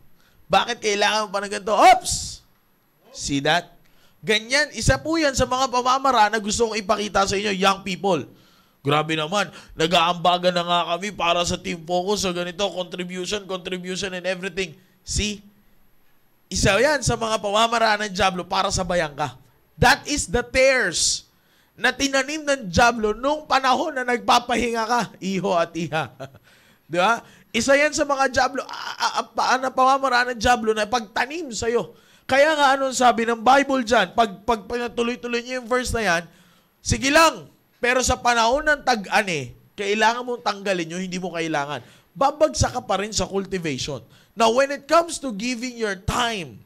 Bakit kailangan mo pa ng ganito? Oops! See that? Ganyan, isa po yan sa mga pamamara na gusto kong ipakita sa inyo, young people. Grabe naman, nag-aambagan na nga kami para sa team focus so ganito, contribution, contribution and everything. See? Isa yan sa mga pamamaraan ng Diablo para sa ka. That is the tears na tinanim ng Diablo nung panahon na nagpapahinga ka, iho at iha. Di ba? Isa yan sa mga Diablo, na pamamaraan ng Diablo na pagtanim sa'yo. Kaya nga anong sabi ng Bible dyan, pag, pag, pag tuloy-tuloy niyo yung verse na yan, sige lang, pero sa panahon ng tag-ani, eh, kailangan mong tanggalin yun, hindi mo kailangan. Babagsak ka pa rin sa cultivation. Now, when it comes to giving your time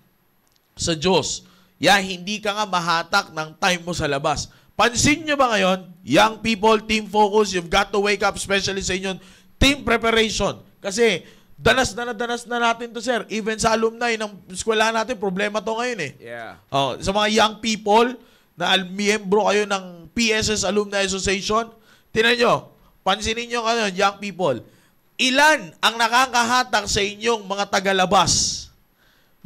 sa Diyos, yeah, hindi ka nga mahatak ng time mo sa labas. Pansin nyo ba ngayon, young people, team focus, you've got to wake up, especially sa inyong team preparation. Kasi, danas na danas na natin to sir. Even sa alumni ng eskwela natin, problema to ngayon eh. Yeah. Oh, sa mga young people na miyembro kayo ng PSS Alumni Association. Tinan nyo, pansinin nyo kayo, young people. Ilan ang nakakahatak sa inyong mga tagalabas?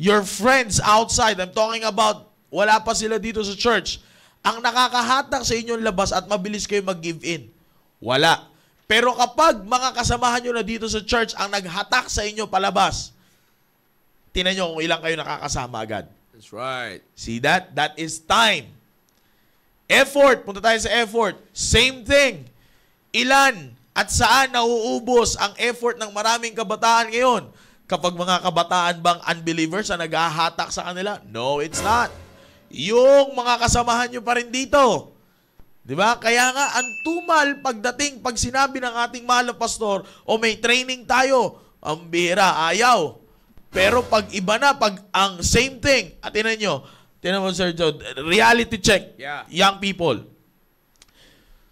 Your friends outside, I'm talking about, wala pa sila dito sa church. Ang nakakahatak sa inyong labas at mabilis kayo mag-give in? Wala. Pero kapag mga kasamahan nyo na dito sa church ang naghatak sa inyo palabas, tinan nyo kung ilang kayo nakakasama agad. That's right. See that? That is time. Effort, punta tayo sa effort. Same thing. Ilan at saan nauubos ang effort ng maraming kabataan ngayon? Kapag mga kabataan bang unbelievers na naghahatak sa kanila? No, it's not. Yung mga kasamahan nyo pa rin dito. Di ba? Kaya nga, ang tumal pagdating, pag sinabi ng ating mahal na pastor, o may training tayo, ang bihira, ayaw. Pero pag iba na, pag ang same thing, atinan nyo, Tinan mo, Sir John, reality check, yeah. young people.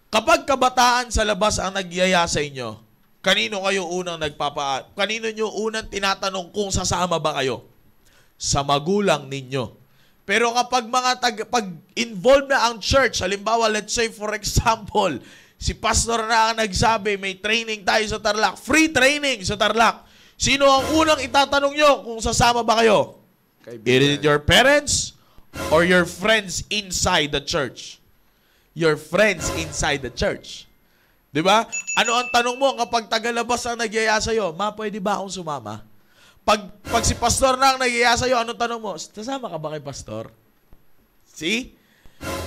Kapag kabataan sa labas ang nagyaya sa inyo, kanino kayo unang nagpapa... Kanino nyo unang tinatanong kung sasama ba kayo? Sa magulang ninyo. Pero kapag mga tag, pag involved na ang church, halimbawa let's say for example, si pastor na ang nagsabi may training tayo sa Tarlac, free training sa Tarlac. Sino ang unang itatanong nyo kung sasama ba kayo? Kaibigan. Is it your parents? Or your friends inside the church. Your friends inside the church. Di ba? Ano ang tanong mo kapag tagalabas ang nagyaya sa'yo? Ma, pwede ba akong sumama? Pag, pag si pastor na ang nagyaya sa'yo, anong tanong mo? Sasama ka ba kay pastor? See?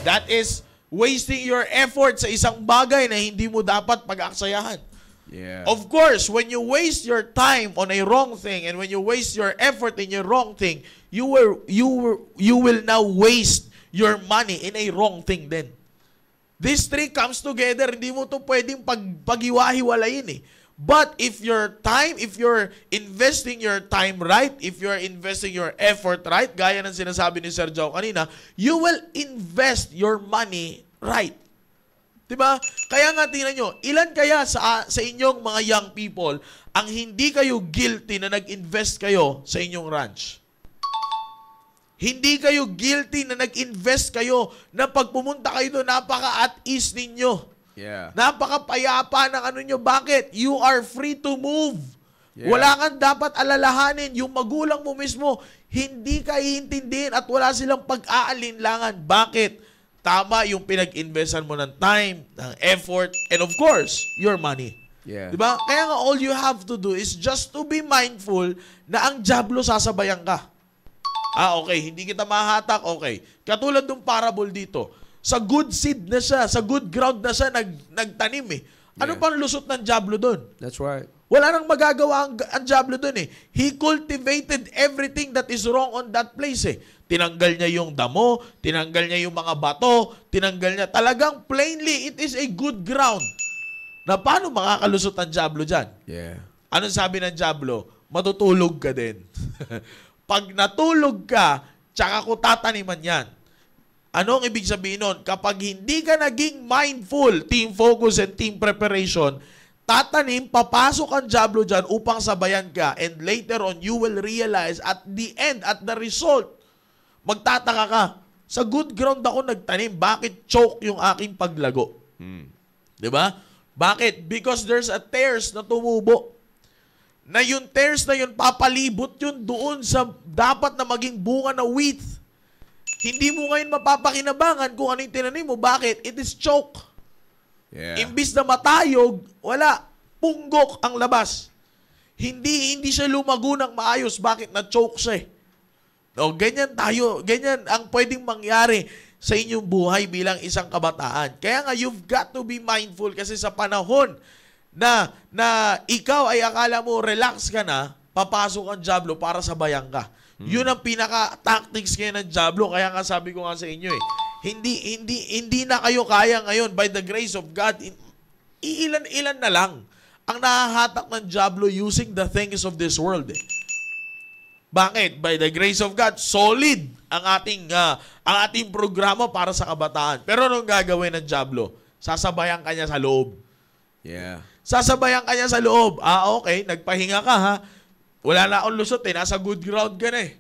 That is wasting your effort sa isang bagay na hindi mo dapat pag-aksayahan. Yeah. Of course, when you waste your time on a wrong thing and when you waste your effort in your wrong thing, you were you were, you will now waste your money in a wrong thing then. These three comes together, hindi mo to pwedeng pag, paghiwa-hiwalayin eh. But if your time, if you're investing your time right, if you're investing your effort right, gaya ng sinasabi ni Sir Joe kanina, you will invest your money right. 'Di ba? Kaya nga tingnan nyo, ilan kaya sa sa inyong mga young people ang hindi kayo guilty na nag-invest kayo sa inyong ranch? Hindi kayo guilty na nag-invest kayo na pagpumunta kayo doon, napaka at ease ninyo. Yeah. Napakapayapa ng ano nyo. Bakit? You are free to move. Yeah. Wala kang dapat alalahanin. Yung magulang mo mismo, hindi ka iintindihin at wala silang pag-aalinlangan. Bakit? Tama yung pinag-investan mo ng time, ng effort, and of course, your money. Yeah. Diba? Kaya nga all you have to do is just to be mindful na ang jablo sasabayan ka. Ah, okay. Hindi kita mahatak. Okay. Katulad ng parable dito. Sa good seed na siya, sa good ground na siya nag, nagtanim eh. Ano yeah. pang lusot ng Diablo doon? That's right. Wala nang magagawa ang, ang Diablo doon eh. He cultivated everything that is wrong on that place eh. Tinanggal niya yung damo, tinanggal niya yung mga bato, tinanggal niya. Talagang plainly, it is a good ground. Na paano makakalusot ang Diablo dyan? Yeah. Anong sabi ng Diablo? Matutulog ka din. Pag natulog ka, tsaka ko tataniman yan. Ano ang ibig sabihin nun? Kapag hindi ka naging mindful, team focus and team preparation, tatanim, papasok ang Diablo dyan upang sabayan ka. And later on, you will realize at the end, at the result, magtataka ka. Sa good ground ako nagtanim, bakit choke yung aking paglago? Hmm. ba? Diba? Bakit? Because there's a tears na tumubo na yung tears na yun, papalibot yun doon sa dapat na maging bunga na wheat. Hindi mo ngayon mapapakinabangan kung ano yung tinanim mo. Bakit? It is choke. Yeah. Imbis na matayog, wala. Punggok ang labas. Hindi hindi siya lumago ng maayos. Bakit? Na-choke siya eh. No, ganyan tayo. Ganyan ang pwedeng mangyari sa inyong buhay bilang isang kabataan. Kaya nga, you've got to be mindful kasi sa panahon na, na ikaw ay akala mo relax ka na, papasok ang Diablo para sa bayang ka. Hmm. Yun ang pinaka-tactics ngayon ng Diablo. Kaya nga sabi ko nga sa inyo eh, hindi, hindi, hindi na kayo kaya ngayon by the grace of God. Iilan-ilan na lang ang nahahatak ng Diablo using the things of this world eh. Bakit? By the grace of God, solid ang ating uh, ang ating programa para sa kabataan. Pero anong gagawin ng Diablo? Sasabayan kanya sa loob. Yeah. Sasabayan ka niya sa loob. Ah, okay, nagpahinga ka ha. Wala na akong lusot eh, nasa good ground ka na eh.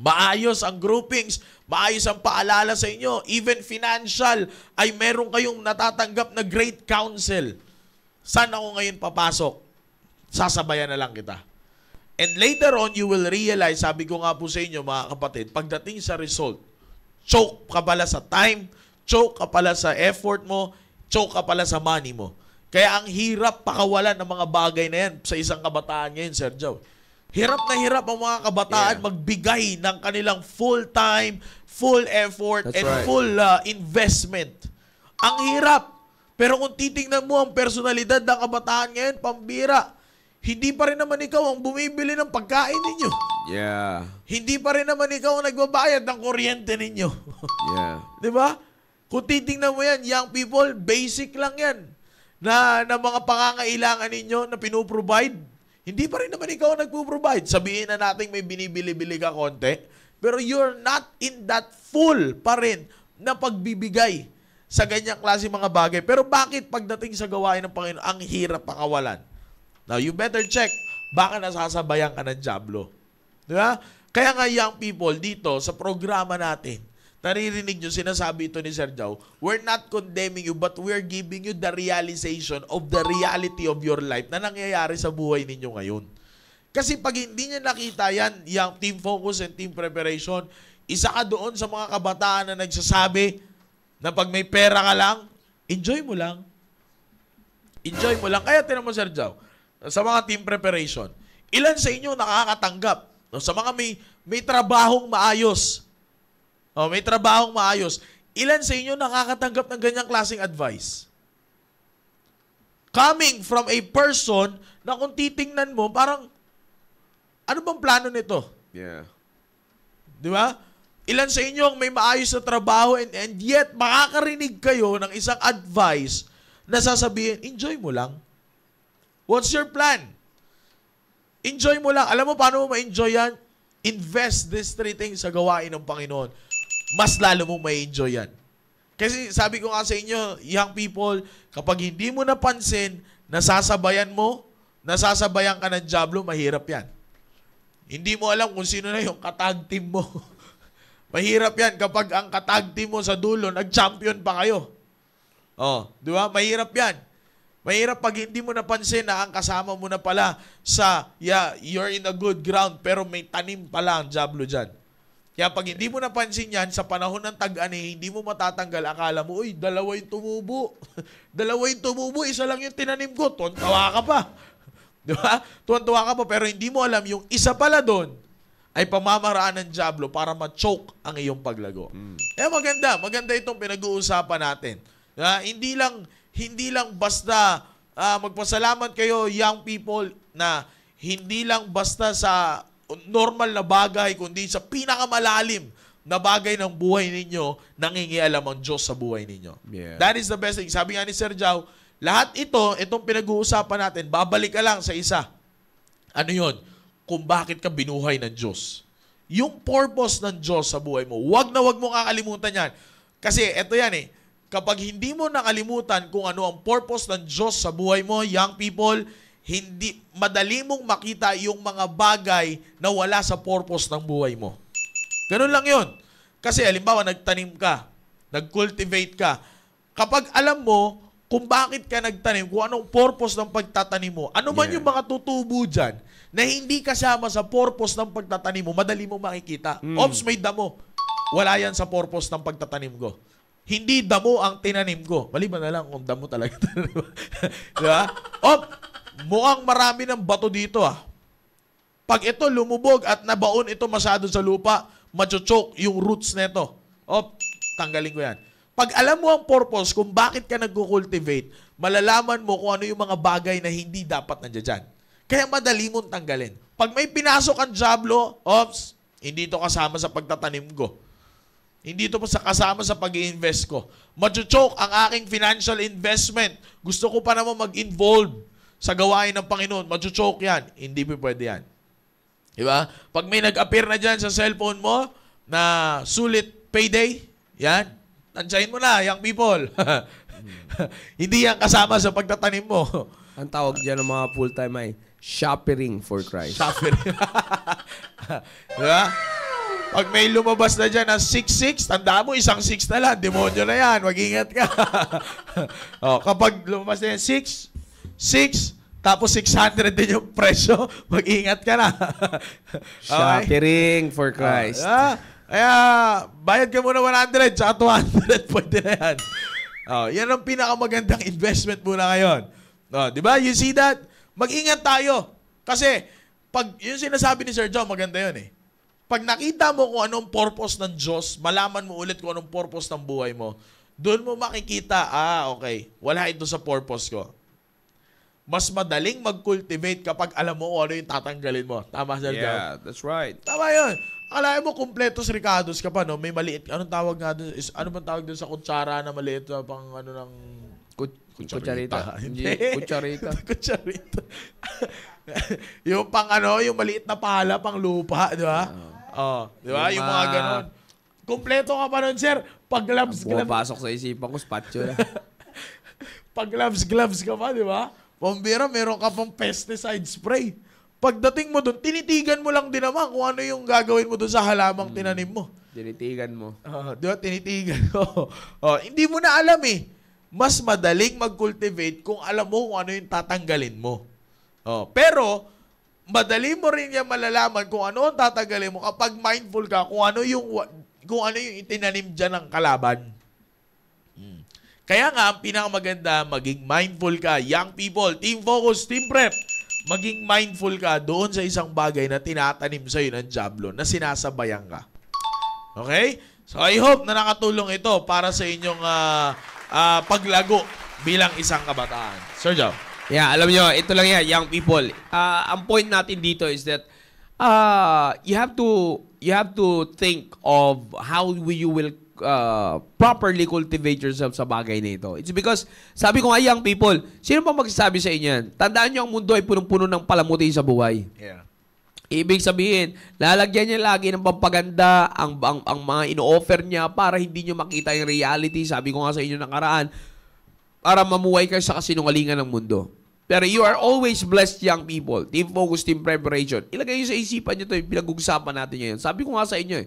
Maayos ang groupings, maayos ang paalala sa inyo. Even financial, ay meron kayong natatanggap na great counsel. Saan ako ngayon papasok? Sasabayan na lang kita. And later on, you will realize, sabi ko nga po sa inyo mga kapatid, pagdating sa result, choke ka pala sa time, choke ka pala sa effort mo, choke ka pala sa money mo. Kaya ang hirap pakawalan ng mga bagay na yan sa isang kabataan ngayon, Sir Joe. Hirap na hirap ang mga kabataan yeah. magbigay ng kanilang full-time, full effort, That's and right. full uh, investment. Ang hirap. Pero kung titingnan mo ang personalidad ng kabataan ngayon, pambira. Hindi pa rin naman ikaw ang bumibili ng pagkain ninyo. Yeah. Hindi pa rin naman ikaw ang nagbabayad ng kuryente ninyo. yeah. 'Di ba? Kung titingnan mo 'yan, young people, basic lang 'yan na, na mga pangangailangan ninyo na pinuprovide? Hindi pa rin naman ikaw ang nagpo-provide. Sabihin na natin may binibili-bili ka konti, pero you're not in that full pa rin na pagbibigay sa ganyang klase mga bagay. Pero bakit pagdating sa gawain ng Panginoon, ang hirap pakawalan? Now, you better check. Baka nasasabayan ka ng Diablo. Di ba? Kaya nga, young people, dito sa programa natin, Naririnig nyo, sinasabi ito ni Sir Jao, we're not condemning you but we're giving you the realization of the reality of your life na nangyayari sa buhay ninyo ngayon. Kasi pag hindi niya nakita yan, yung team focus and team preparation, isa ka doon sa mga kabataan na nagsasabi na pag may pera ka lang, enjoy mo lang. Enjoy mo lang. Kaya tinan mo, Sir Jao, sa mga team preparation, ilan sa inyo nakakatanggap? No, sa mga may, may trabahong maayos, oh, may trabahong maayos. Ilan sa inyo nakakatanggap ng ganyang klaseng advice? Coming from a person na kung titingnan mo, parang, ano bang plano nito? Yeah. Di ba? Ilan sa inyo ang may maayos na trabaho and, and yet makakarinig kayo ng isang advice na sasabihin, enjoy mo lang. What's your plan? Enjoy mo lang. Alam mo paano mo ma-enjoy yan? Invest these three things sa gawain ng Panginoon mas lalo mo may enjoy yan. Kasi sabi ko nga sa inyo, young people, kapag hindi mo napansin, nasasabayan mo, nasasabayan ka ng Diablo, mahirap yan. Hindi mo alam kung sino na yung katag team mo. mahirap yan kapag ang katag team mo sa dulo, nag-champion pa kayo. Oh, di ba? Mahirap yan. Mahirap pag hindi mo napansin na ang kasama mo na pala sa, yeah, you're in a good ground, pero may tanim pala ang Diablo dyan. Kaya pag hindi mo napansin yan, sa panahon ng tag-ani, eh, hindi mo matatanggal. Akala mo, uy, dalawa yung tumubo. dalawa yung tumubo, isa lang yung tinanim ko. tuwan ka pa. Di ba? Tuwan-tawa ka pa, pero hindi mo alam yung isa pala doon ay pamamaraan ng Diablo para ma-choke ang iyong paglago. Mm. Eh maganda, maganda itong pinag-uusapan natin. Uh, hindi lang hindi lang basta uh, magpasalamat kayo young people na hindi lang basta sa normal na bagay, kundi sa pinakamalalim na bagay ng buhay ninyo, nangingialam ang Diyos sa buhay ninyo. Yeah. That is the best thing. Sabi nga ni Sir Jao, lahat ito, itong pinag-uusapan natin, babalik ka lang sa isa. Ano yon? Kung bakit ka binuhay ng Diyos. Yung purpose ng Diyos sa buhay mo, wag na wag mo kakalimutan yan. Kasi ito yan eh, kapag hindi mo nakalimutan kung ano ang purpose ng Diyos sa buhay mo, young people, hindi madali mong makita yung mga bagay na wala sa purpose ng buhay mo. Ganun lang yun. Kasi halimbawa, nagtanim ka, nagcultivate ka. Kapag alam mo kung bakit ka nagtanim, kung anong purpose ng pagtatanim mo, ano man yeah. yung mga tutubo dyan na hindi kasama sa purpose ng pagtatanim mo, madali mo makikita. Mm. Ops, may damo. Wala yan sa purpose ng pagtatanim ko hindi damo ang tinanim ko. Maliban na lang kung damo talaga. di ba? Op, Mukhang marami ng bato dito ah. Pag ito lumubog at nabaon ito masyado sa lupa, machochoke yung roots nito. O, tanggalin ko yan. Pag alam mo ang purpose kung bakit ka nagko-cultivate, malalaman mo kung ano yung mga bagay na hindi dapat nandiyan dyan. Kaya madali mong tanggalin. Pag may pinasok ang jablo, ops, hindi ito kasama sa pagtatanim ko. Hindi ito pa sa kasama sa pag invest ko. Machochoke ang aking financial investment. Gusto ko pa naman mag-involve sa gawain ng Panginoon. Machuchok yan. Hindi po pwede yan. Diba? Pag may nag-appear na dyan sa cellphone mo na sulit payday, yan, tansyahin mo na, young people. Hindi yan kasama sa pagtatanim mo. Ang tawag dyan ng mga full-time ay shopping for Christ. Shopping. diba? Pag may lumabas na dyan na 6-6, tanda mo, isang 6 na lang. Demonyo na yan. Mag-ingat ka. o, oh, kapag lumabas na yan 6, 6, tapos 600 din yung presyo, mag-ingat ka na. okay. Shopping for Christ. Uh, kaya, bayad ka muna 100, sa 200, pwede na yan. Oh, yan ang pinakamagandang investment muna ngayon. Oh, di ba? You see that? Mag-ingat tayo. Kasi, pag, yung sinasabi ni Sir John, maganda yun eh. Pag nakita mo kung anong purpose ng Diyos, malaman mo ulit kung anong purpose ng buhay mo, doon mo makikita, ah, okay, wala ito sa purpose ko mas madaling mag-cultivate kapag alam mo kung ano yung tatanggalin mo. Tama, Sir Yeah, that's right. Tama yun. Akalain mo, kumpletos Ricardo's ka pa, no? May maliit. Anong tawag nga doon? Is, ano bang tawag doon sa kutsara na maliit na pang ano ng... Kutsarita. Hindi, kutsarita. kutsarita. yung pang ano, yung maliit na pala, pang lupa, di ba? Oo. Oh. di ba? Yung mga ganun. Kompleto ka pa nun, sir. Pag gloves, gloves. Pumapasok sa isipan ko, spatula. Pag gloves, gloves ka pa, di ba? Pambira, meron ka pang pesticide spray. Pagdating mo doon, tinitigan mo lang din naman kung ano yung gagawin mo doon sa halamang hmm. tinanim mo. Tinitigan mo. Ah, Oo, uh, oh, diba? Tinitigan mo. uh, hindi mo na alam eh. Mas madaling mag-cultivate kung alam mo kung ano yung tatanggalin mo. Oh, pero, madali mo rin yan malalaman kung ano ang tatanggalin mo kapag mindful ka kung ano yung kung ano yung itinanim dyan ng kalaban. Kaya nga, ang pinakamaganda, maging mindful ka. Young people, team focus, team prep. Maging mindful ka doon sa isang bagay na tinatanim sa iyo ng jablo na sinasabayan ka. Okay? So I hope na nakatulong ito para sa inyong uh, uh, paglago bilang isang kabataan. Sir Joe. Yeah, alam nyo, ito lang yan, young people. Uh, ang point natin dito is that uh, you have to you have to think of how you will uh, properly cultivate yourself sa bagay na ito. It's because, sabi ko nga, young people, sino pa magsasabi sa inyo yan? Tandaan nyo, ang mundo ay punong-puno ng palamuti sa buhay. Yeah. Ibig sabihin, lalagyan niya lagi ng pampaganda ang, ang, ang mga ino-offer niya para hindi niyo makita yung reality. Sabi ko nga sa inyo nakaraan, para mamuhay kayo sa kasinungalingan ng mundo. Pero you are always blessed, young people. Team focus, team preparation. Ilagay niyo sa isipan niyo to yung pinag-uusapan natin ngayon. Sabi ko nga sa inyo eh,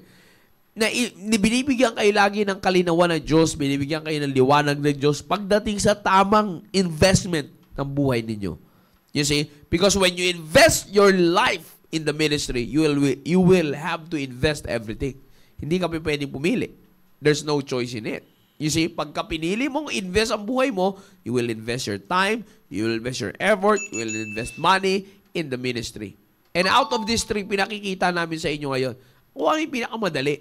na binibigyan kayo lagi ng kalinawan ng Diyos, binibigyan kayo ng liwanag ng Diyos pagdating sa tamang investment ng buhay ninyo. You see? Because when you invest your life in the ministry, you will you will have to invest everything. Hindi kami pwedeng pumili. There's no choice in it. You see, pagka pinili mong invest ang buhay mo, you will invest your time, you will invest your effort, you will invest money in the ministry. And out of these three, pinakikita namin sa inyo ngayon, kung ano yung pinakamadali,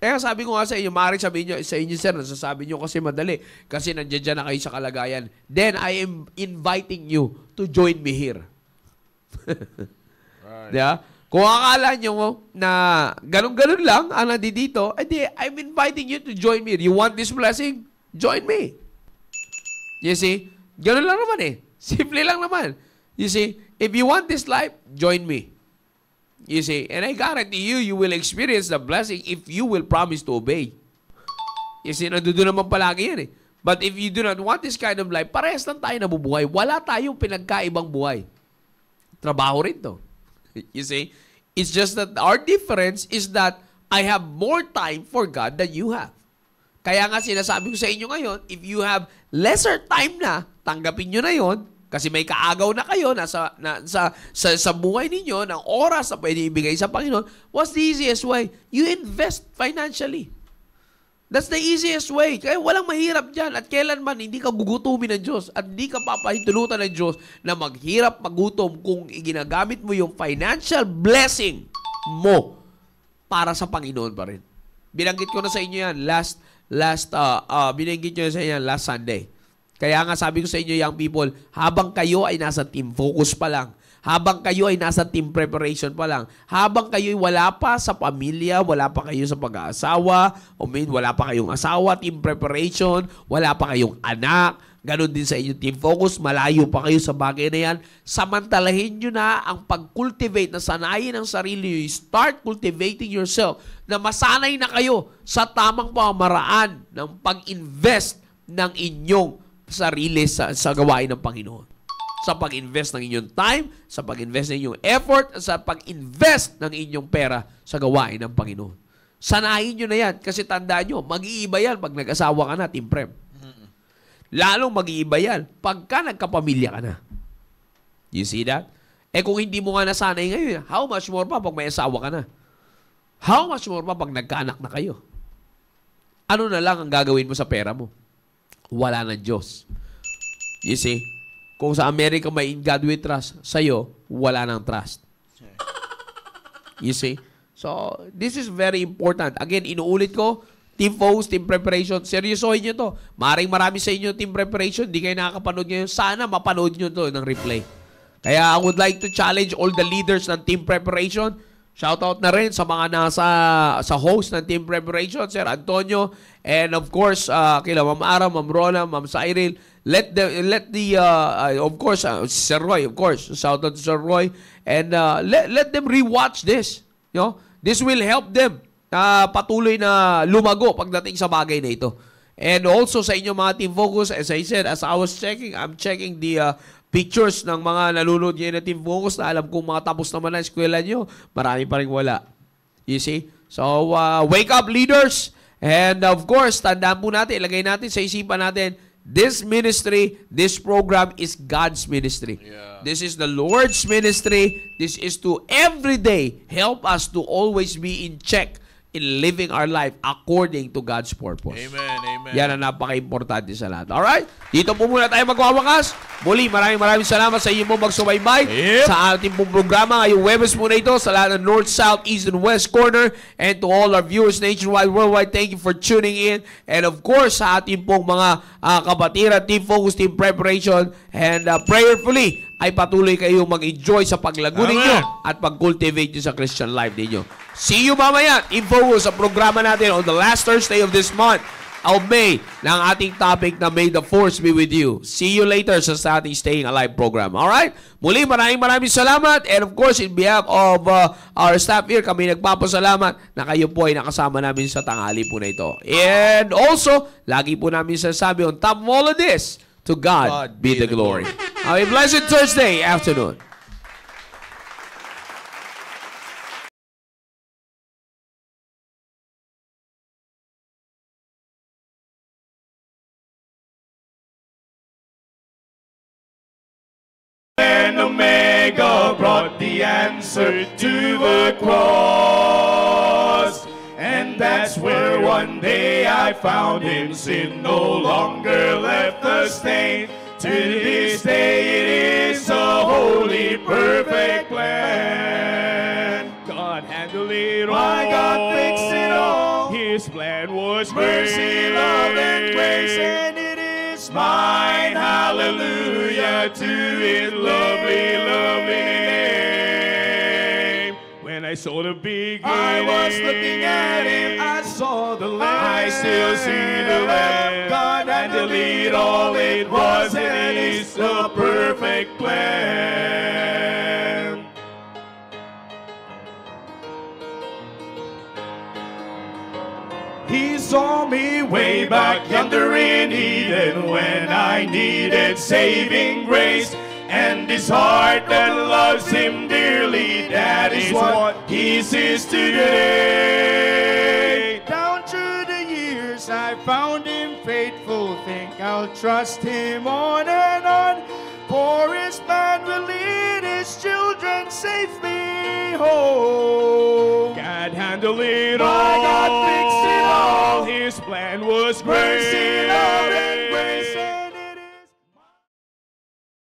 kaya sabi ko nga sa inyo, Mari, sabi nyo, sa inyo, sir, nasasabi nyo kasi madali. Kasi nandiyan dyan na kayo sa kalagayan. Then, I am inviting you to join me here. right. Yeah? Kung akala nyo na ganun-ganun lang ang nandito, edi, eh I'm inviting you to join me. You want this blessing? Join me. You see? Ganun lang naman eh. Simple lang naman. You see? If you want this life, join me. You see, and I guarantee you, you will experience the blessing if you will promise to obey. You see, nandoon naman palagi yan eh. But if you do not want this kind of life, parehas lang tayo nabubuhay. Wala tayong pinagkaibang buhay. Trabaho rin to. You see? It's just that our difference is that I have more time for God than you have. Kaya nga sinasabi ko sa inyo ngayon, if you have lesser time na, tanggapin nyo na yon kasi may kaagaw na kayo nasa, na, sa, sa, sa buhay ninyo ng oras na pwede ibigay sa Panginoon. What's the easiest way? You invest financially. That's the easiest way. Kaya walang mahirap dyan. At kailanman, hindi ka gugutumin ng Diyos. At hindi ka papahintulutan ng Diyos na maghirap, magutom kung iginagamit mo yung financial blessing mo para sa Panginoon pa rin. Binanggit ko na sa inyo yan last, last, uh, uh, binanggit ko na sa inyo yan last Sunday kaya nga sabi ko sa inyo, young people, habang kayo ay nasa team focus pa lang, habang kayo ay nasa team preparation pa lang, habang kayo ay wala pa sa pamilya, wala pa kayo sa pag-aasawa, o mean, wala pa kayong asawa, team preparation, wala pa kayong anak, ganun din sa inyo team focus, malayo pa kayo sa bagay na yan, samantalahin nyo na ang pag-cultivate na sanayin ang sarili nyo. Start cultivating yourself na masanay na kayo sa tamang pamamaraan ng pag-invest ng inyong sarili sa, sa gawain ng Panginoon. Sa pag-invest ng inyong time, sa pag-invest ng inyong effort, sa pag-invest ng inyong pera sa gawain ng Panginoon. Sanayin nyo na yan kasi tandaan nyo, mag-iiba yan pag nag-asawa ka na, Team Prem. Lalong mag-iiba yan pagka nagkapamilya ka na. You see that? Eh kung hindi mo nga nasanay ngayon, how much more pa pag may asawa ka na? How much more pa pag nagkaanak na kayo? Ano na lang ang gagawin mo sa pera mo? wala ng Diyos. You see? Kung sa Amerika may in God we trust, sa'yo, wala ng trust. You see? So, this is very important. Again, inuulit ko, team foes, team preparation, seryosohin nyo to. Maring marami sa inyo team preparation, di kayo nakakapanood ngayon. Sana mapanood nyo to ng replay. Kaya I would like to challenge all the leaders ng team preparation Shoutout na rin sa mga nasa sa host ng team preparation, Sir Antonio, and of course, uh, kila Ma'am Aram, Ma'am Rona, Ma'am Cyril. Let the let the uh, uh, of course uh, Sir Roy, of course. Shoutout to Sir Roy and uh, let let them rewatch this. You know, this will help them na uh, patuloy na lumago pagdating sa bagay na ito. And also sa inyo mga team focus, as I said, as I was checking, I'm checking the uh, pictures ng mga nalunod ngayon na Team Focus na alam kong mga tapos naman na eskwela nyo, marami pa rin wala. You see? So, uh, wake up leaders! And of course, tandaan po natin, ilagay natin sa isipan natin, this ministry, this program is God's ministry. Yeah. This is the Lord's ministry. This is to every day help us to always be in check in living our life according to God's purpose. Amen, amen. Yan ang napaka-importante sa lahat. Alright? Dito po muna tayo magwawakas. Muli, maraming maraming salamat sa inyo mong magsubaybay yep. sa ating pong programa ngayong Webes muna ito sa lahat ng North, South, East, and West Corner. And to all our viewers nationwide, worldwide, thank you for tuning in. And of course, sa ating pong mga uh, ah, kapatira, Team Focus, Team Preparation, and uh, prayerfully, ay patuloy kayo mag-enjoy sa paglago ninyo at pag-cultivate nyo sa Christian life ninyo. See you mamaya. I-focus sa programa natin on the last Thursday of this month of May ng ating topic na May the Force be with you. See you later sa ating Staying Alive program. Alright? Muli, maraming maraming salamat. And of course, in behalf of uh, our staff here, kami nagpapasalamat na kayo po ay nakasama namin sa tanghali po na ito. And also, lagi po namin sasabi on top of all of this, To God, God be, be, the, the glory. glory. Have a blessed Thursday afternoon. And Omega brought the answer to the cross that's where one day I found him. Sin no longer left the stain. To this day, it is a holy, perfect plan. God handled it all. My God fixed it all. His plan was mercy, great. love, and grace, and it is mine. Hallelujah to His lovely, lovely name. I saw the big I was looking at him. I saw the Lamb. I still see the Lamb. God and the lead. All it was and it's the perfect plan. He saw me way back yonder in Eden when I needed saving grace and his heart that loves him dearly. That is what he sees today. Down through the years I found him faithful. Think I'll trust him on and on. For his man will lead his children safely home. God handled it all. God fixed it all. His plan was Grace grace